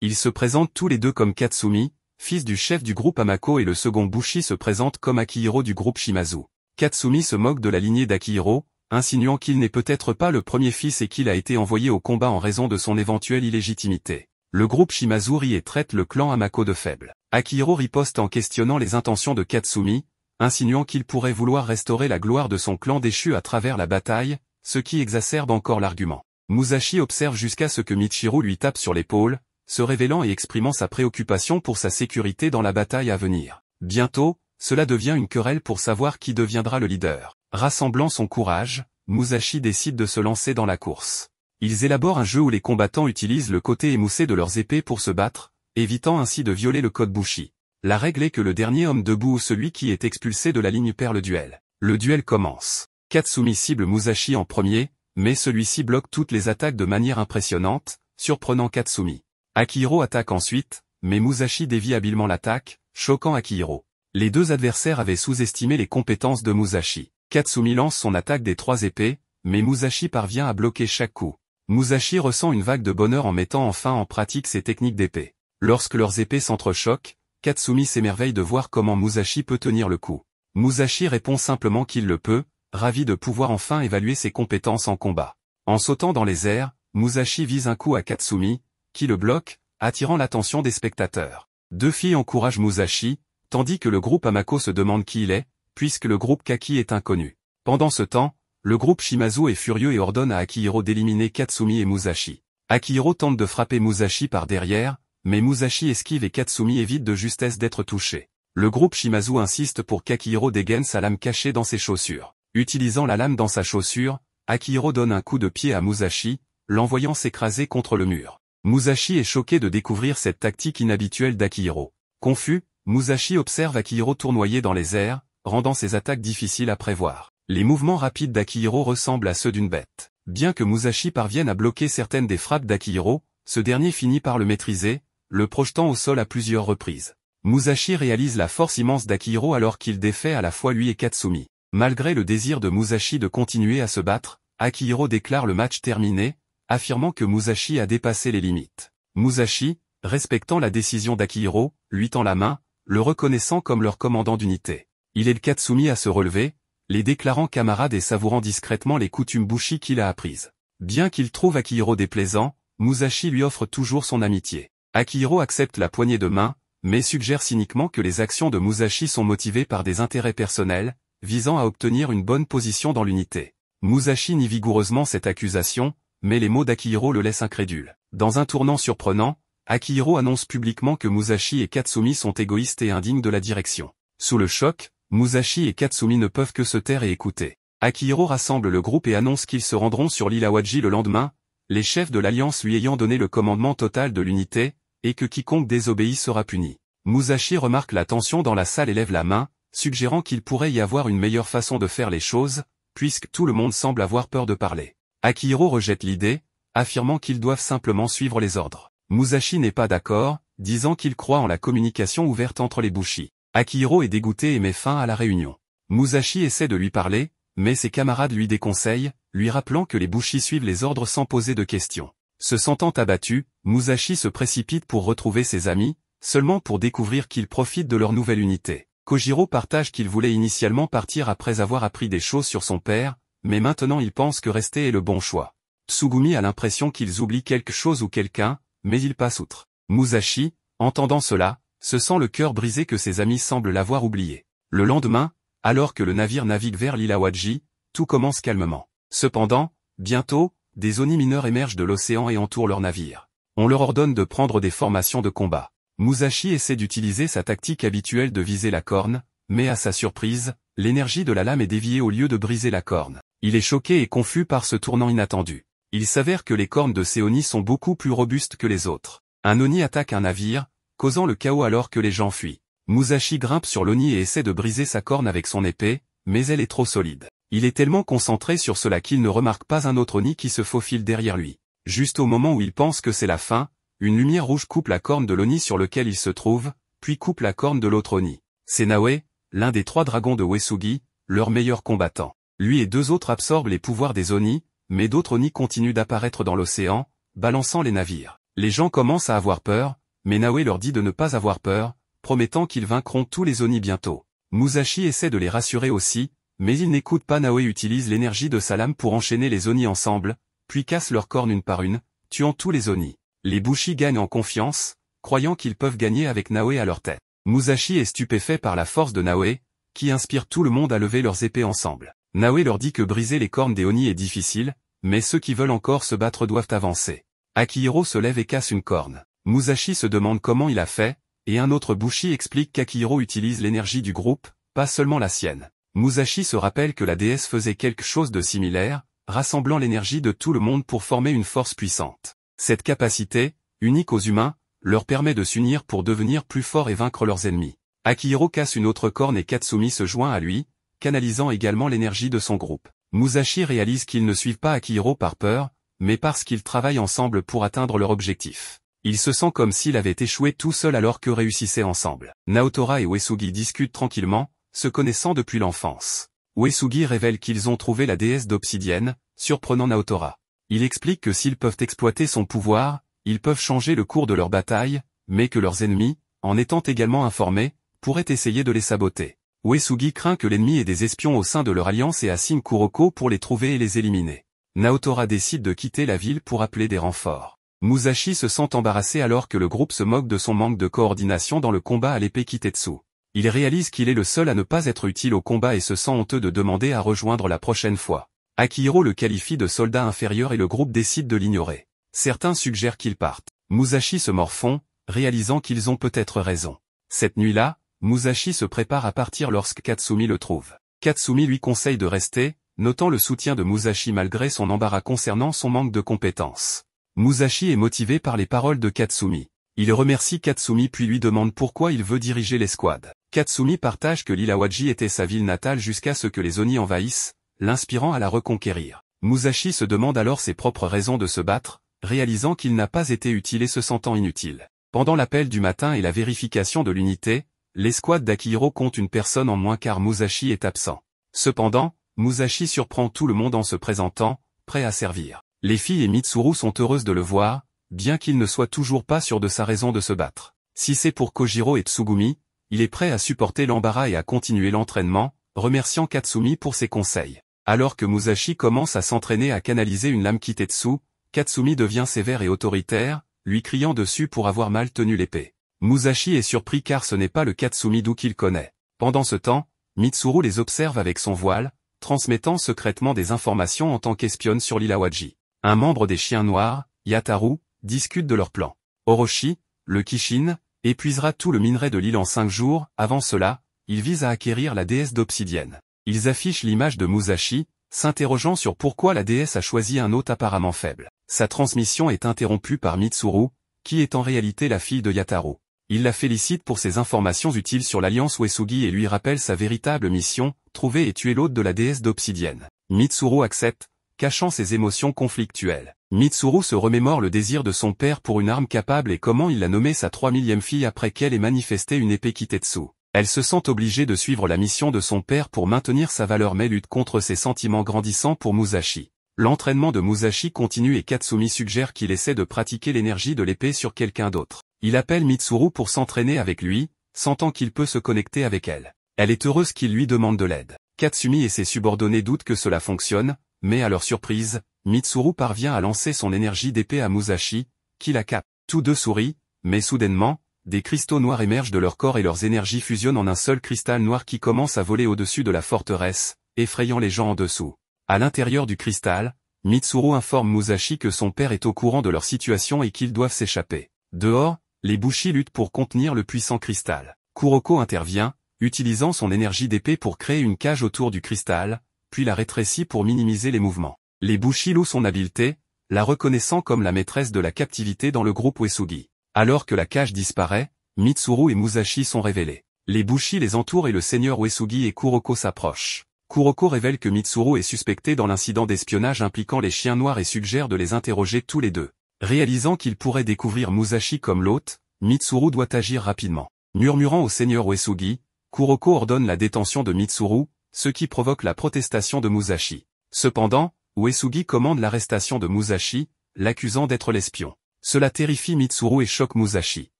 [SPEAKER 1] Ils se présentent tous les deux comme Katsumi, fils du chef du groupe Amako et le second Bushi se présente comme Akihiro du groupe Shimazu. Katsumi se moque de la lignée d'Akihiro, insinuant qu'il n'est peut-être pas le premier fils et qu'il a été envoyé au combat en raison de son éventuelle illégitimité. Le groupe Shimazu rit et traite le clan Amako de faible. Akihiro riposte en questionnant les intentions de Katsumi, insinuant qu'il pourrait vouloir restaurer la gloire de son clan déchu à travers la bataille, ce qui exacerbe encore l'argument. Musashi observe jusqu'à ce que Michiru lui tape sur l'épaule, se révélant et exprimant sa préoccupation pour sa sécurité dans la bataille à venir. Bientôt, cela devient une querelle pour savoir qui deviendra le leader. Rassemblant son courage, Musashi décide de se lancer dans la course. Ils élaborent un jeu où les combattants utilisent le côté émoussé de leurs épées pour se battre, évitant ainsi de violer le code Bushi. La règle est que le dernier homme debout ou celui qui est expulsé de la ligne perd le duel. Le duel commence. Katsumi cible Musashi en premier, mais celui-ci bloque toutes les attaques de manière impressionnante, surprenant Katsumi. Akihiro attaque ensuite, mais Musashi dévie habilement l'attaque, choquant Akihiro. Les deux adversaires avaient sous-estimé les compétences de Musashi. Katsumi lance son attaque des trois épées, mais Musashi parvient à bloquer chaque coup. Musashi ressent une vague de bonheur en mettant enfin en pratique ses techniques d'épée. Lorsque leurs épées s'entrechoquent, Katsumi s'émerveille de voir comment Musashi peut tenir le coup. Musashi répond simplement qu'il le peut, ravi de pouvoir enfin évaluer ses compétences en combat. En sautant dans les airs, Musashi vise un coup à Katsumi, qui le bloque, attirant l'attention des spectateurs. Deux filles encouragent Musashi, tandis que le groupe Amako se demande qui il est, puisque le groupe Kaki est inconnu. Pendant ce temps, le groupe Shimazu est furieux et ordonne à Akihiro d'éliminer Katsumi et Musashi. Akihiro tente de frapper Musashi par derrière, mais Musashi esquive et Katsumi évite de justesse d'être touché. Le groupe Shimazu insiste pour qu'Akihiro dégaine sa lame cachée dans ses chaussures. Utilisant la lame dans sa chaussure, Akihiro donne un coup de pied à Musashi, l'envoyant s'écraser contre le mur. Musashi est choqué de découvrir cette tactique inhabituelle d'Akihiro. Confus, Musashi observe Akihiro tournoyer dans les airs, rendant ses attaques difficiles à prévoir. Les mouvements rapides d'Akihiro ressemblent à ceux d'une bête. Bien que Musashi parvienne à bloquer certaines des frappes d'Akihiro, ce dernier finit par le maîtriser, le projetant au sol à plusieurs reprises. Musashi réalise la force immense d'Akihiro alors qu'il défait à la fois lui et Katsumi. Malgré le désir de Musashi de continuer à se battre, Akihiro déclare le match terminé, affirmant que Musashi a dépassé les limites. Musashi, respectant la décision d'Akihiro, lui tend la main, le reconnaissant comme leur commandant d'unité. Il aide Katsumi à se relever, les déclarant camarades et savourant discrètement les coutumes bushi qu'il a apprises. Bien qu'il trouve Akihiro déplaisant, Musashi lui offre toujours son amitié. Akihiro accepte la poignée de main, mais suggère cyniquement que les actions de Musashi sont motivées par des intérêts personnels, visant à obtenir une bonne position dans l'unité. Musashi nie vigoureusement cette accusation, mais les mots d'Akihiro le laissent incrédule. Dans un tournant surprenant, Akihiro annonce publiquement que Musashi et Katsumi sont égoïstes et indignes de la direction. Sous le choc, Musashi et Katsumi ne peuvent que se taire et écouter. Akihiro rassemble le groupe et annonce qu'ils se rendront sur l'île Awaji le lendemain, les chefs de l'Alliance lui ayant donné le commandement total de l'unité, et que quiconque désobéit sera puni. Musashi remarque la tension dans la salle et lève la main, suggérant qu'il pourrait y avoir une meilleure façon de faire les choses, puisque tout le monde semble avoir peur de parler. Akihiro rejette l'idée, affirmant qu'ils doivent simplement suivre les ordres. Musashi n'est pas d'accord, disant qu'il croit en la communication ouverte entre les Bushis. Akihiro est dégoûté et met fin à la réunion. Musashi essaie de lui parler, mais ses camarades lui déconseillent, lui rappelant que les Bushis suivent les ordres sans poser de questions. Se sentant abattu, Musashi se précipite pour retrouver ses amis, seulement pour découvrir qu'ils profitent de leur nouvelle unité. Kojiro partage qu'il voulait initialement partir après avoir appris des choses sur son père, mais maintenant il pense que rester est le bon choix. Tsugumi a l'impression qu'ils oublient quelque chose ou quelqu'un, mais il passe outre. Musashi, entendant cela, se sent le cœur brisé que ses amis semblent l'avoir oublié. Le lendemain, alors que le navire navigue vers Lilawaji, tout commence calmement. Cependant, bientôt, des ONI mineurs émergent de l'océan et entourent leur navire. On leur ordonne de prendre des formations de combat. Musashi essaie d'utiliser sa tactique habituelle de viser la corne, mais à sa surprise, l'énergie de la lame est déviée au lieu de briser la corne. Il est choqué et confus par ce tournant inattendu. Il s'avère que les cornes de ces Oni sont beaucoup plus robustes que les autres. Un Oni attaque un navire, causant le chaos alors que les gens fuient. Musashi grimpe sur l'Oni et essaie de briser sa corne avec son épée, mais elle est trop solide. Il est tellement concentré sur cela qu'il ne remarque pas un autre Oni qui se faufile derrière lui. Juste au moment où il pense que c'est la fin, une lumière rouge coupe la corne de l'oni sur lequel il se trouve, puis coupe la corne de l'autre oni. C'est Naoe, l'un des trois dragons de Wesugi, leur meilleur combattant. Lui et deux autres absorbent les pouvoirs des oni, mais d'autres Onis continuent d'apparaître dans l'océan, balançant les navires. Les gens commencent à avoir peur, mais Naoe leur dit de ne pas avoir peur, promettant qu'ils vaincront tous les Onis bientôt. Musashi essaie de les rassurer aussi, mais ils n'écoutent pas Naoe utilise l'énergie de sa lame pour enchaîner les Oni ensemble, puis casse leurs cornes une par une, tuant tous les Oni. Les Bushi gagnent en confiance, croyant qu'ils peuvent gagner avec Naoe à leur tête. Musashi est stupéfait par la force de Naoe, qui inspire tout le monde à lever leurs épées ensemble. Naoe leur dit que briser les cornes des Oni est difficile, mais ceux qui veulent encore se battre doivent avancer. Akihiro se lève et casse une corne. Musashi se demande comment il a fait, et un autre Bushi explique qu'Akihiro utilise l'énergie du groupe, pas seulement la sienne. Musashi se rappelle que la déesse faisait quelque chose de similaire, rassemblant l'énergie de tout le monde pour former une force puissante. Cette capacité, unique aux humains, leur permet de s'unir pour devenir plus forts et vaincre leurs ennemis. Akihiro casse une autre corne et Katsumi se joint à lui, canalisant également l'énergie de son groupe. Musashi réalise qu'ils ne suivent pas Akihiro par peur, mais parce qu'ils travaillent ensemble pour atteindre leur objectif. Il se sent comme s'il avait échoué tout seul alors que réussissaient ensemble. Naotora et Uesugi discutent tranquillement, se connaissant depuis l'enfance. Uesugi révèle qu'ils ont trouvé la déesse d'Obsidienne, surprenant Naotora. Il explique que s'ils peuvent exploiter son pouvoir, ils peuvent changer le cours de leur bataille, mais que leurs ennemis, en étant également informés, pourraient essayer de les saboter. Uesugi craint que l'ennemi ait des espions au sein de leur alliance et assigne Kuroko pour les trouver et les éliminer. Naotora décide de quitter la ville pour appeler des renforts. Musashi se sent embarrassé alors que le groupe se moque de son manque de coordination dans le combat à l'épée Kitetsu il réalise qu'il est le seul à ne pas être utile au combat et se sent honteux de demander à rejoindre la prochaine fois. Akihiro le qualifie de soldat inférieur et le groupe décide de l'ignorer. Certains suggèrent qu'il parte. Musashi se morfond, réalisant qu'ils ont peut-être raison. Cette nuit-là, Musashi se prépare à partir lorsque Katsumi le trouve. Katsumi lui conseille de rester, notant le soutien de Musashi malgré son embarras concernant son manque de compétences. Musashi est motivé par les paroles de Katsumi. Il remercie Katsumi puis lui demande pourquoi il veut diriger l'escouade. Katsumi partage que l'Ilawaji était sa ville natale jusqu'à ce que les Oni envahissent, l'inspirant à la reconquérir. Musashi se demande alors ses propres raisons de se battre, réalisant qu'il n'a pas été utile et se sentant inutile. Pendant l'appel du matin et la vérification de l'unité, l'escouade d'Akihiro compte une personne en moins car Musashi est absent. Cependant, Musashi surprend tout le monde en se présentant, prêt à servir. Les filles et Mitsuru sont heureuses de le voir, bien qu'il ne soit toujours pas sûr de sa raison de se battre. Si c'est pour Kojiro et Tsugumi, il est prêt à supporter l'embarras et à continuer l'entraînement, remerciant Katsumi pour ses conseils. Alors que Musashi commence à s'entraîner à canaliser une lame Kitetsu, Katsumi devient sévère et autoritaire, lui criant dessus pour avoir mal tenu l'épée. Musashi est surpris car ce n'est pas le Katsumi d'où qu'il connaît. Pendant ce temps, Mitsuru les observe avec son voile, transmettant secrètement des informations en tant qu'espionne sur l'Ilawaji. Un membre des Chiens Noirs, Yataru, discute de leur plan. Orochi, le Kishin, épuisera tout le minerai de l'île en cinq jours, avant cela, ils vise à acquérir la déesse d'obsidienne. Ils affichent l'image de Musashi, s'interrogeant sur pourquoi la déesse a choisi un hôte apparemment faible. Sa transmission est interrompue par Mitsuru, qui est en réalité la fille de Yataro. Il la félicite pour ses informations utiles sur l'alliance Uesugi et lui rappelle sa véritable mission, trouver et tuer l'hôte de la déesse d'obsidienne. Mitsuru accepte, cachant ses émotions conflictuelles. Mitsuru se remémore le désir de son père pour une arme capable et comment il a nommé sa 3000e fille après qu'elle ait manifesté une épée Kitetsu. Elle se sent obligée de suivre la mission de son père pour maintenir sa valeur mais lutte contre ses sentiments grandissants pour Musashi. L'entraînement de Musashi continue et Katsumi suggère qu'il essaie de pratiquer l'énergie de l'épée sur quelqu'un d'autre. Il appelle Mitsuru pour s'entraîner avec lui, sentant qu'il peut se connecter avec elle. Elle est heureuse qu'il lui demande de l'aide. Katsumi et ses subordonnés doutent que cela fonctionne, mais à leur surprise, Mitsuru parvient à lancer son énergie d'épée à Musashi, qui la capte. Tous deux sourient, mais soudainement, des cristaux noirs émergent de leur corps et leurs énergies fusionnent en un seul cristal noir qui commence à voler au-dessus de la forteresse, effrayant les gens en dessous. À l'intérieur du cristal, Mitsuru informe Musashi que son père est au courant de leur situation et qu'ils doivent s'échapper. Dehors, les Bushi luttent pour contenir le puissant cristal. Kuroko intervient, utilisant son énergie d'épée pour créer une cage autour du cristal, puis la rétrécit pour minimiser les mouvements. Les louent son habileté, la reconnaissant comme la maîtresse de la captivité dans le groupe Uesugi. Alors que la cage disparaît, Mitsuru et Musashi sont révélés. Les Bushi les entourent et le seigneur Uesugi et Kuroko s'approchent. Kuroko révèle que Mitsuru est suspecté dans l'incident d'espionnage impliquant les chiens noirs et suggère de les interroger tous les deux. Réalisant qu'il pourrait découvrir Musashi comme l'hôte, Mitsuru doit agir rapidement. Murmurant au seigneur Uesugi, Kuroko ordonne la détention de Mitsuru, ce qui provoque la protestation de Musashi. Cependant, Uesugi commande l'arrestation de Musashi, l'accusant d'être l'espion. Cela terrifie Mitsuru et choque Musashi.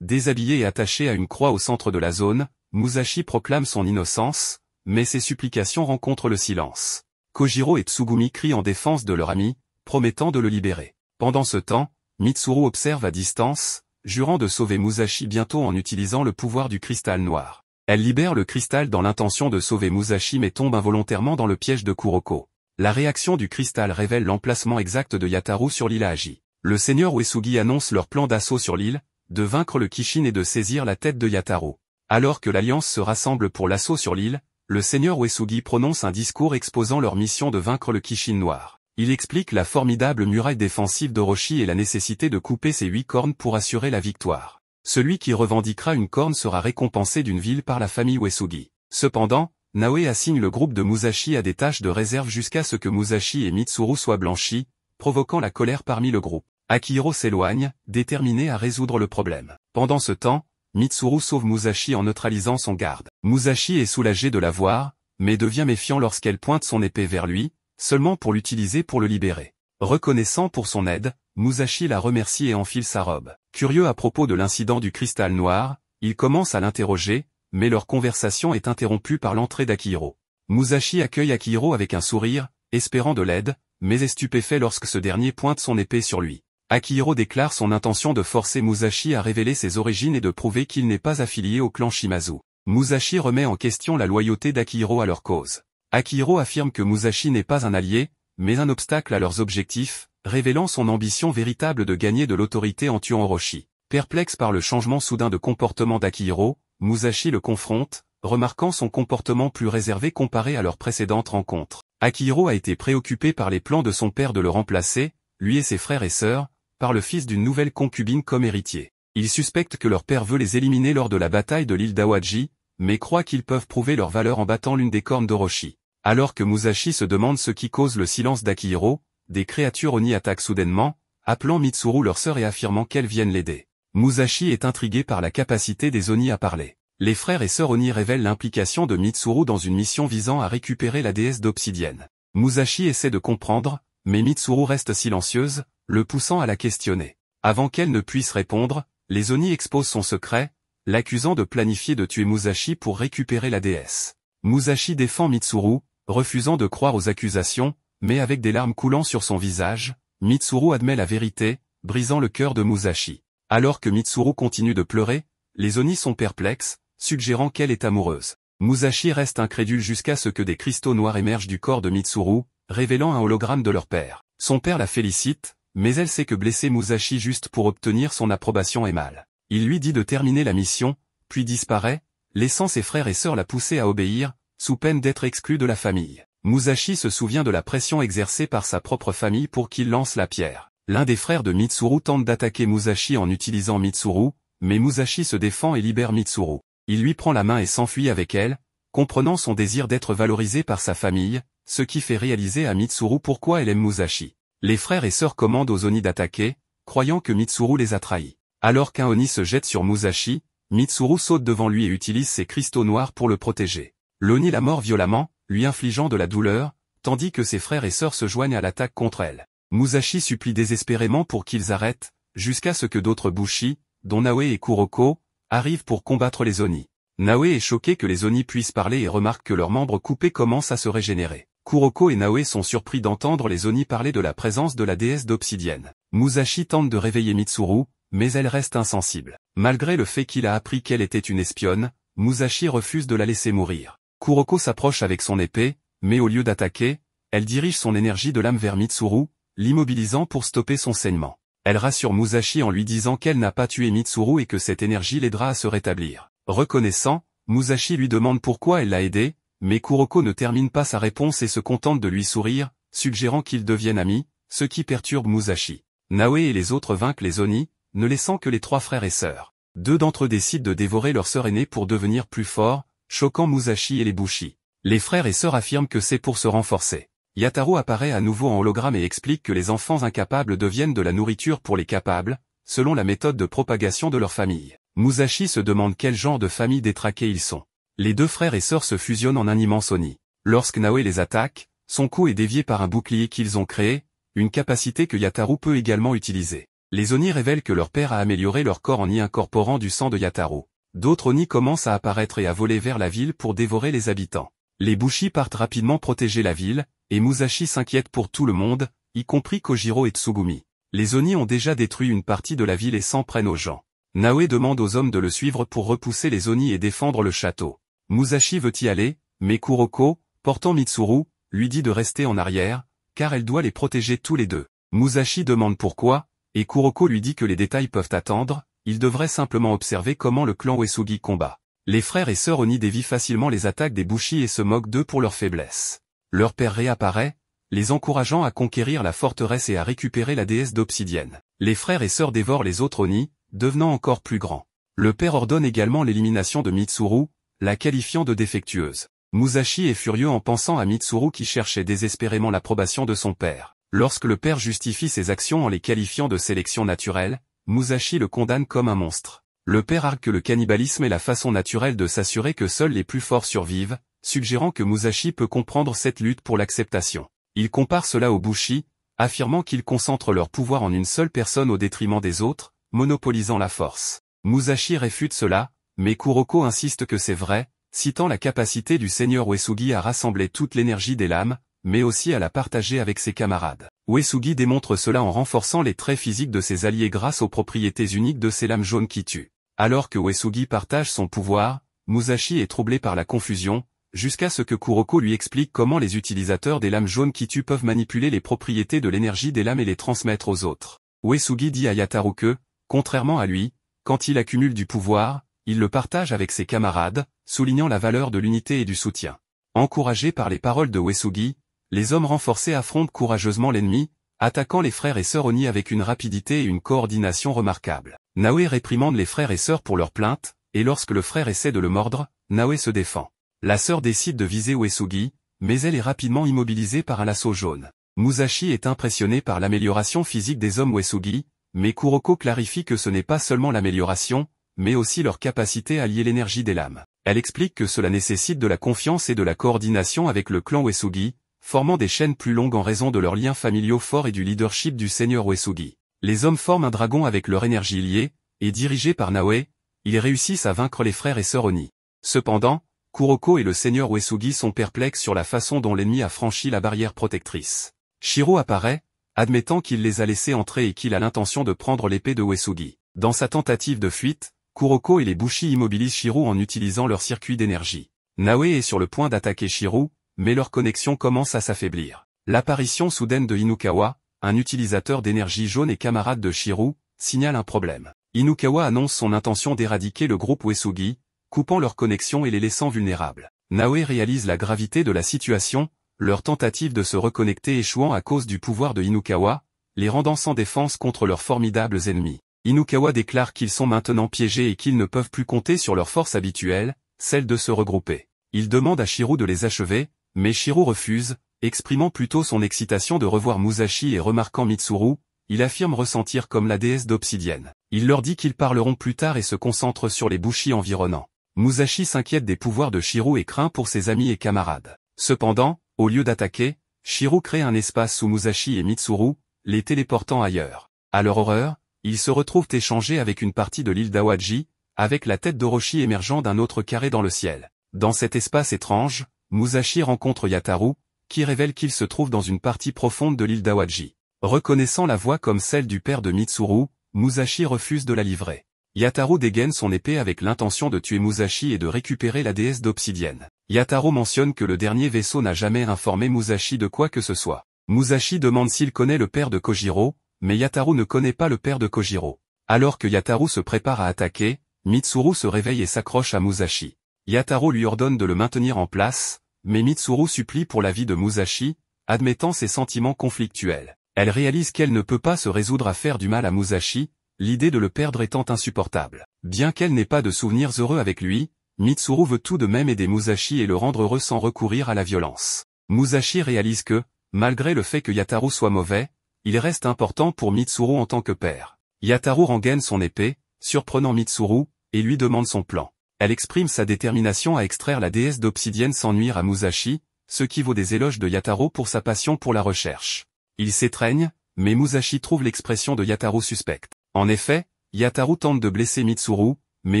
[SPEAKER 1] Déshabillé et attaché à une croix au centre de la zone, Musashi proclame son innocence, mais ses supplications rencontrent le silence. Kojiro et Tsugumi crient en défense de leur ami, promettant de le libérer. Pendant ce temps, Mitsuru observe à distance, jurant de sauver Musashi bientôt en utilisant le pouvoir du cristal noir. Elle libère le cristal dans l'intention de sauver Musashi mais tombe involontairement dans le piège de Kuroko. La réaction du cristal révèle l'emplacement exact de Yataru sur l'île Agi. Le seigneur Uesugi annonce leur plan d'assaut sur l'île, de vaincre le Kishin et de saisir la tête de Yataru. Alors que l'Alliance se rassemble pour l'assaut sur l'île, le seigneur Uesugi prononce un discours exposant leur mission de vaincre le Kishin noir. Il explique la formidable muraille défensive d'Orochi et la nécessité de couper ses huit cornes pour assurer la victoire. Celui qui revendiquera une corne sera récompensé d'une ville par la famille Uesugi. Cependant, Naoe assigne le groupe de Musashi à des tâches de réserve jusqu'à ce que Musashi et Mitsuru soient blanchis, provoquant la colère parmi le groupe. Akihiro s'éloigne, déterminé à résoudre le problème. Pendant ce temps, Mitsuru sauve Musashi en neutralisant son garde. Musashi est soulagé de la voir, mais devient méfiant lorsqu'elle pointe son épée vers lui, seulement pour l'utiliser pour le libérer. Reconnaissant pour son aide, Musashi la remercie et enfile sa robe. Curieux à propos de l'incident du cristal noir, il commence à l'interroger, mais leur conversation est interrompue par l'entrée d'Akihiro. Musashi accueille Akihiro avec un sourire, espérant de l'aide, mais est stupéfait lorsque ce dernier pointe son épée sur lui. Akihiro déclare son intention de forcer Musashi à révéler ses origines et de prouver qu'il n'est pas affilié au clan Shimazu. Musashi remet en question la loyauté d'Akihiro à leur cause. Akihiro affirme que Musashi n'est pas un allié, mais un obstacle à leurs objectifs, révélant son ambition véritable de gagner de l'autorité en tuant Orochi. Perplexe par le changement soudain de comportement d'Akihiro, Musashi le confronte, remarquant son comportement plus réservé comparé à leur précédente rencontre. Akihiro a été préoccupé par les plans de son père de le remplacer, lui et ses frères et sœurs, par le fils d'une nouvelle concubine comme héritier. Il suspecte que leur père veut les éliminer lors de la bataille de l'île d'Awaji, mais croit qu'ils peuvent prouver leur valeur en battant l'une des cornes d'Orochi. Alors que Musashi se demande ce qui cause le silence d'Akihiro, des créatures Oni attaquent soudainement, appelant Mitsuru leur sœur et affirmant qu'elles viennent l'aider. Musashi est intrigué par la capacité des Oni à parler. Les frères et sœurs Oni révèlent l'implication de Mitsuru dans une mission visant à récupérer la déesse d'Obsidienne. Musashi essaie de comprendre, mais Mitsuru reste silencieuse, le poussant à la questionner. Avant qu'elle ne puisse répondre, les Oni exposent son secret, l'accusant de planifier de tuer Musashi pour récupérer la déesse. Musashi défend Mitsuru, refusant de croire aux accusations, mais avec des larmes coulant sur son visage, Mitsuru admet la vérité, brisant le cœur de Musashi. Alors que Mitsuru continue de pleurer, les Oni sont perplexes, suggérant qu'elle est amoureuse. Musashi reste incrédule jusqu'à ce que des cristaux noirs émergent du corps de Mitsuru, révélant un hologramme de leur père. Son père la félicite, mais elle sait que blesser Musashi juste pour obtenir son approbation est mal. Il lui dit de terminer la mission, puis disparaît, laissant ses frères et sœurs la pousser à obéir, sous peine d'être exclu de la famille. Musashi se souvient de la pression exercée par sa propre famille pour qu'il lance la pierre. L'un des frères de Mitsuru tente d'attaquer Musashi en utilisant Mitsuru, mais Musashi se défend et libère Mitsuru. Il lui prend la main et s'enfuit avec elle, comprenant son désir d'être valorisé par sa famille, ce qui fait réaliser à Mitsuru pourquoi elle aime Musashi. Les frères et sœurs commandent aux Oni d'attaquer, croyant que Mitsuru les a trahis. Alors qu'un Oni se jette sur Musashi, Mitsuru saute devant lui et utilise ses cristaux noirs pour le protéger. L'Oni la mord violemment, lui infligeant de la douleur, tandis que ses frères et sœurs se joignent à l'attaque contre elle. Musashi supplie désespérément pour qu'ils arrêtent, jusqu'à ce que d'autres Bushi, dont Naoe et Kuroko, arrivent pour combattre les Oni. Naoe est choqué que les Oni puissent parler et remarque que leurs membres coupés commencent à se régénérer. Kuroko et Naoe sont surpris d'entendre les Oni parler de la présence de la déesse d'Obsidienne. Musashi tente de réveiller Mitsuru, mais elle reste insensible. Malgré le fait qu'il a appris qu'elle était une espionne, Musashi refuse de la laisser mourir. Kuroko s'approche avec son épée, mais au lieu d'attaquer, elle dirige son énergie de l'âme vers Mitsuru, l'immobilisant pour stopper son saignement. Elle rassure Musashi en lui disant qu'elle n'a pas tué Mitsuru et que cette énergie l'aidera à se rétablir. Reconnaissant, Musashi lui demande pourquoi elle l'a aidé, mais Kuroko ne termine pas sa réponse et se contente de lui sourire, suggérant qu'ils deviennent amis, ce qui perturbe Musashi. Naoe et les autres vainquent les Oni, ne laissant que les trois frères et sœurs. Deux d'entre eux décident de dévorer leur sœur aînée pour devenir plus forts, choquant Musashi et les Bushi. Les frères et sœurs affirment que c'est pour se renforcer. Yataro apparaît à nouveau en hologramme et explique que les enfants incapables deviennent de la nourriture pour les capables, selon la méthode de propagation de leur famille. Musashi se demande quel genre de famille détraquée ils sont. Les deux frères et sœurs se fusionnent en un immense Oni. Lorsque Naoe les attaque, son coup est dévié par un bouclier qu'ils ont créé, une capacité que Yataru peut également utiliser. Les Oni révèlent que leur père a amélioré leur corps en y incorporant du sang de Yataru. D'autres Oni commencent à apparaître et à voler vers la ville pour dévorer les habitants. Les Bushi partent rapidement protéger la ville, et Musashi s'inquiète pour tout le monde, y compris Kojiro et Tsugumi. Les Oni ont déjà détruit une partie de la ville et s'en prennent aux gens. Naoe demande aux hommes de le suivre pour repousser les Oni et défendre le château. Musashi veut y aller, mais Kuroko, portant Mitsuru, lui dit de rester en arrière, car elle doit les protéger tous les deux. Musashi demande pourquoi, et Kuroko lui dit que les détails peuvent attendre, il devrait simplement observer comment le clan Uesugi combat. Les frères et sœurs Oni dévient facilement les attaques des Bushi et se moquent d'eux pour leur faiblesse. Leur père réapparaît, les encourageant à conquérir la forteresse et à récupérer la déesse d'obsidienne. Les frères et sœurs dévorent les autres Oni, devenant encore plus grands. Le père ordonne également l'élimination de Mitsuru, la qualifiant de défectueuse. Musashi est furieux en pensant à Mitsuru qui cherchait désespérément l'approbation de son père. Lorsque le père justifie ses actions en les qualifiant de sélection naturelle, Musashi le condamne comme un monstre. Le père argue que le cannibalisme est la façon naturelle de s'assurer que seuls les plus forts survivent, suggérant que Musashi peut comprendre cette lutte pour l'acceptation. Il compare cela au Bushi, affirmant qu'ils concentrent leur pouvoir en une seule personne au détriment des autres, monopolisant la force. Musashi réfute cela, mais Kuroko insiste que c'est vrai, citant la capacité du seigneur Uesugi à rassembler toute l'énergie des lames, mais aussi à la partager avec ses camarades. Uesugi démontre cela en renforçant les traits physiques de ses alliés grâce aux propriétés uniques de ses lames jaunes qui tuent. Alors que Wesugi partage son pouvoir, Musashi est troublé par la confusion, jusqu'à ce que Kuroko lui explique comment les utilisateurs des lames jaunes qui tuent peuvent manipuler les propriétés de l'énergie des lames et les transmettre aux autres. Wesugi dit à Yataru que, contrairement à lui, quand il accumule du pouvoir, il le partage avec ses camarades, soulignant la valeur de l'unité et du soutien. Encouragé par les paroles de Wesugi, les hommes renforcés affrontent courageusement l'ennemi, attaquant les frères et sœurs Oni avec une rapidité et une coordination remarquables. Naoe réprimande les frères et sœurs pour leurs plaintes, et lorsque le frère essaie de le mordre, Naoé se défend. La sœur décide de viser Uesugi, mais elle est rapidement immobilisée par un lasso jaune. Musashi est impressionné par l'amélioration physique des hommes Uesugi, mais Kuroko clarifie que ce n'est pas seulement l'amélioration, mais aussi leur capacité à lier l'énergie des lames. Elle explique que cela nécessite de la confiance et de la coordination avec le clan Uesugi, formant des chaînes plus longues en raison de leurs liens familiaux forts et du leadership du seigneur Uesugi. Les hommes forment un dragon avec leur énergie liée, et dirigés par Naoe, ils réussissent à vaincre les frères et sœurs Oni. Cependant, Kuroko et le seigneur Wesugi sont perplexes sur la façon dont l'ennemi a franchi la barrière protectrice. Shiro apparaît, admettant qu'il les a laissés entrer et qu'il a l'intention de prendre l'épée de Wesugi. Dans sa tentative de fuite, Kuroko et les Bushi immobilisent Shiro en utilisant leur circuit d'énergie. Naoe est sur le point d'attaquer Shiro, mais leur connexion commence à s'affaiblir. L'apparition soudaine de Inukawa, un utilisateur d'énergie jaune et camarade de Shiru, signale un problème. Inukawa annonce son intention d'éradiquer le groupe Uesugi, coupant leur connexion et les laissant vulnérables. Naoe réalise la gravité de la situation, leur tentative de se reconnecter échouant à cause du pouvoir de Inukawa, les rendant sans défense contre leurs formidables ennemis. Inukawa déclare qu'ils sont maintenant piégés et qu'ils ne peuvent plus compter sur leur force habituelle, celle de se regrouper. Il demande à Shiru de les achever, mais Shirou refuse, exprimant plutôt son excitation de revoir Musashi et remarquant Mitsuru, il affirme ressentir comme la déesse d'Obsidienne. Il leur dit qu'ils parleront plus tard et se concentre sur les bouchis environnants. Musashi s'inquiète des pouvoirs de Shirou et craint pour ses amis et camarades. Cependant, au lieu d'attaquer, Shirou crée un espace sous Musashi et Mitsuru, les téléportant ailleurs. À leur horreur, ils se retrouvent échangés avec une partie de l'île d'Awaji, avec la tête d'Orochi émergeant d'un autre carré dans le ciel. Dans cet espace étrange, Musashi rencontre Yataru, qui révèle qu'il se trouve dans une partie profonde de l'île d'Awaji. Reconnaissant la voix comme celle du père de Mitsuru, Musashi refuse de la livrer. Yataru dégaine son épée avec l'intention de tuer Musashi et de récupérer la déesse d'Obsidienne. Yataru mentionne que le dernier vaisseau n'a jamais informé Musashi de quoi que ce soit. Musashi demande s'il connaît le père de Kojiro, mais Yataru ne connaît pas le père de Kojiro. Alors que Yataru se prépare à attaquer, Mitsuru se réveille et s'accroche à Musashi. Yataru lui ordonne de le maintenir en place, mais Mitsuru supplie pour la vie de Musashi, admettant ses sentiments conflictuels. Elle réalise qu'elle ne peut pas se résoudre à faire du mal à Musashi, l'idée de le perdre étant insupportable. Bien qu'elle n'ait pas de souvenirs heureux avec lui, Mitsuru veut tout de même aider Musashi et le rendre heureux sans recourir à la violence. Musashi réalise que, malgré le fait que Yataru soit mauvais, il reste important pour Mitsuru en tant que père. Yataru rengaine son épée, surprenant Mitsuru, et lui demande son plan elle exprime sa détermination à extraire la déesse d'obsidienne sans nuire à Musashi, ce qui vaut des éloges de Yataro pour sa passion pour la recherche. Il s'étreigne, mais Musashi trouve l'expression de Yataro suspecte. En effet, Yataro tente de blesser Mitsuru, mais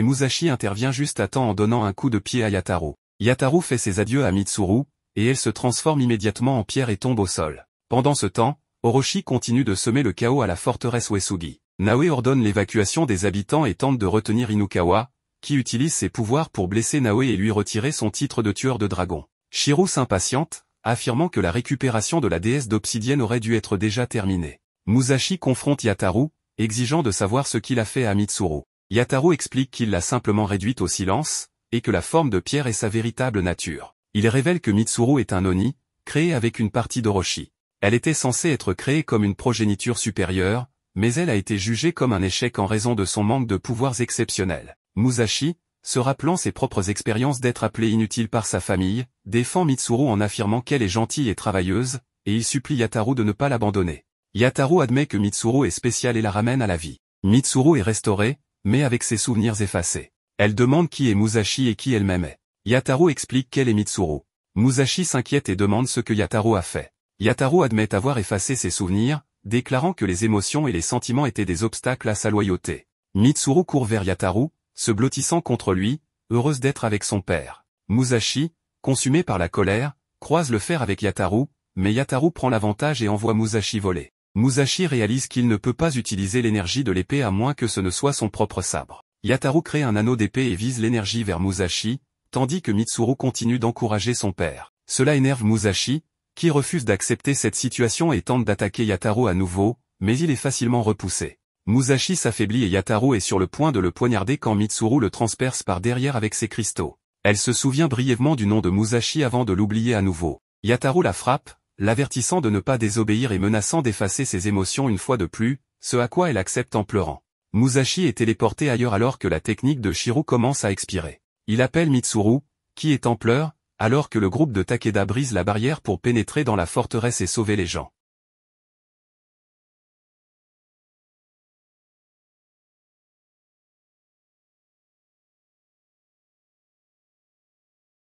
[SPEAKER 1] Musashi intervient juste à temps en donnant un coup de pied à Yataro. Yataro fait ses adieux à Mitsuru, et elle se transforme immédiatement en pierre et tombe au sol. Pendant ce temps, Orochi continue de semer le chaos à la forteresse Wesugi. Naoe ordonne l'évacuation des habitants et tente de retenir Inukawa, qui utilise ses pouvoirs pour blesser Naoe et lui retirer son titre de tueur de dragon. Shirou s'impatiente, affirmant que la récupération de la déesse d'obsidienne aurait dû être déjà terminée. Musashi confronte Yataru, exigeant de savoir ce qu'il a fait à Mitsuru. Yataru explique qu'il l'a simplement réduite au silence, et que la forme de pierre est sa véritable nature. Il révèle que Mitsuru est un Oni, créé avec une partie d'Orochi. Elle était censée être créée comme une progéniture supérieure, mais elle a été jugée comme un échec en raison de son manque de pouvoirs exceptionnels. Musashi, se rappelant ses propres expériences d'être appelé inutile par sa famille, défend Mitsuru en affirmant qu'elle est gentille et travailleuse, et il supplie Yataru de ne pas l'abandonner. Yataru admet que Mitsuru est spéciale et la ramène à la vie. Mitsuru est restaurée, mais avec ses souvenirs effacés. Elle demande qui est Musashi et qui elle-même est. Yataru explique qu'elle est Mitsuru. Musashi s'inquiète et demande ce que Yataru a fait. Yataru admet avoir effacé ses souvenirs, déclarant que les émotions et les sentiments étaient des obstacles à sa loyauté. Mitsuru court vers Yataru, se blottissant contre lui, heureuse d'être avec son père. Musashi, consumé par la colère, croise le fer avec Yataru, mais Yataru prend l'avantage et envoie Musashi voler. Musashi réalise qu'il ne peut pas utiliser l'énergie de l'épée à moins que ce ne soit son propre sabre. Yataru crée un anneau d'épée et vise l'énergie vers Musashi, tandis que Mitsuru continue d'encourager son père. Cela énerve Musashi, qui refuse d'accepter cette situation et tente d'attaquer Yataru à nouveau, mais il est facilement repoussé. Musashi s'affaiblit et Yataru est sur le point de le poignarder quand Mitsuru le transperce par derrière avec ses cristaux. Elle se souvient brièvement du nom de Musashi avant de l'oublier à nouveau. Yataru la frappe, l'avertissant de ne pas désobéir et menaçant d'effacer ses émotions une fois de plus, ce à quoi elle accepte en pleurant. Musashi est téléporté ailleurs alors que la technique de Shiru commence à expirer. Il appelle Mitsuru, qui est en pleurs, alors que le groupe de Takeda brise la barrière pour pénétrer dans la forteresse et sauver les gens.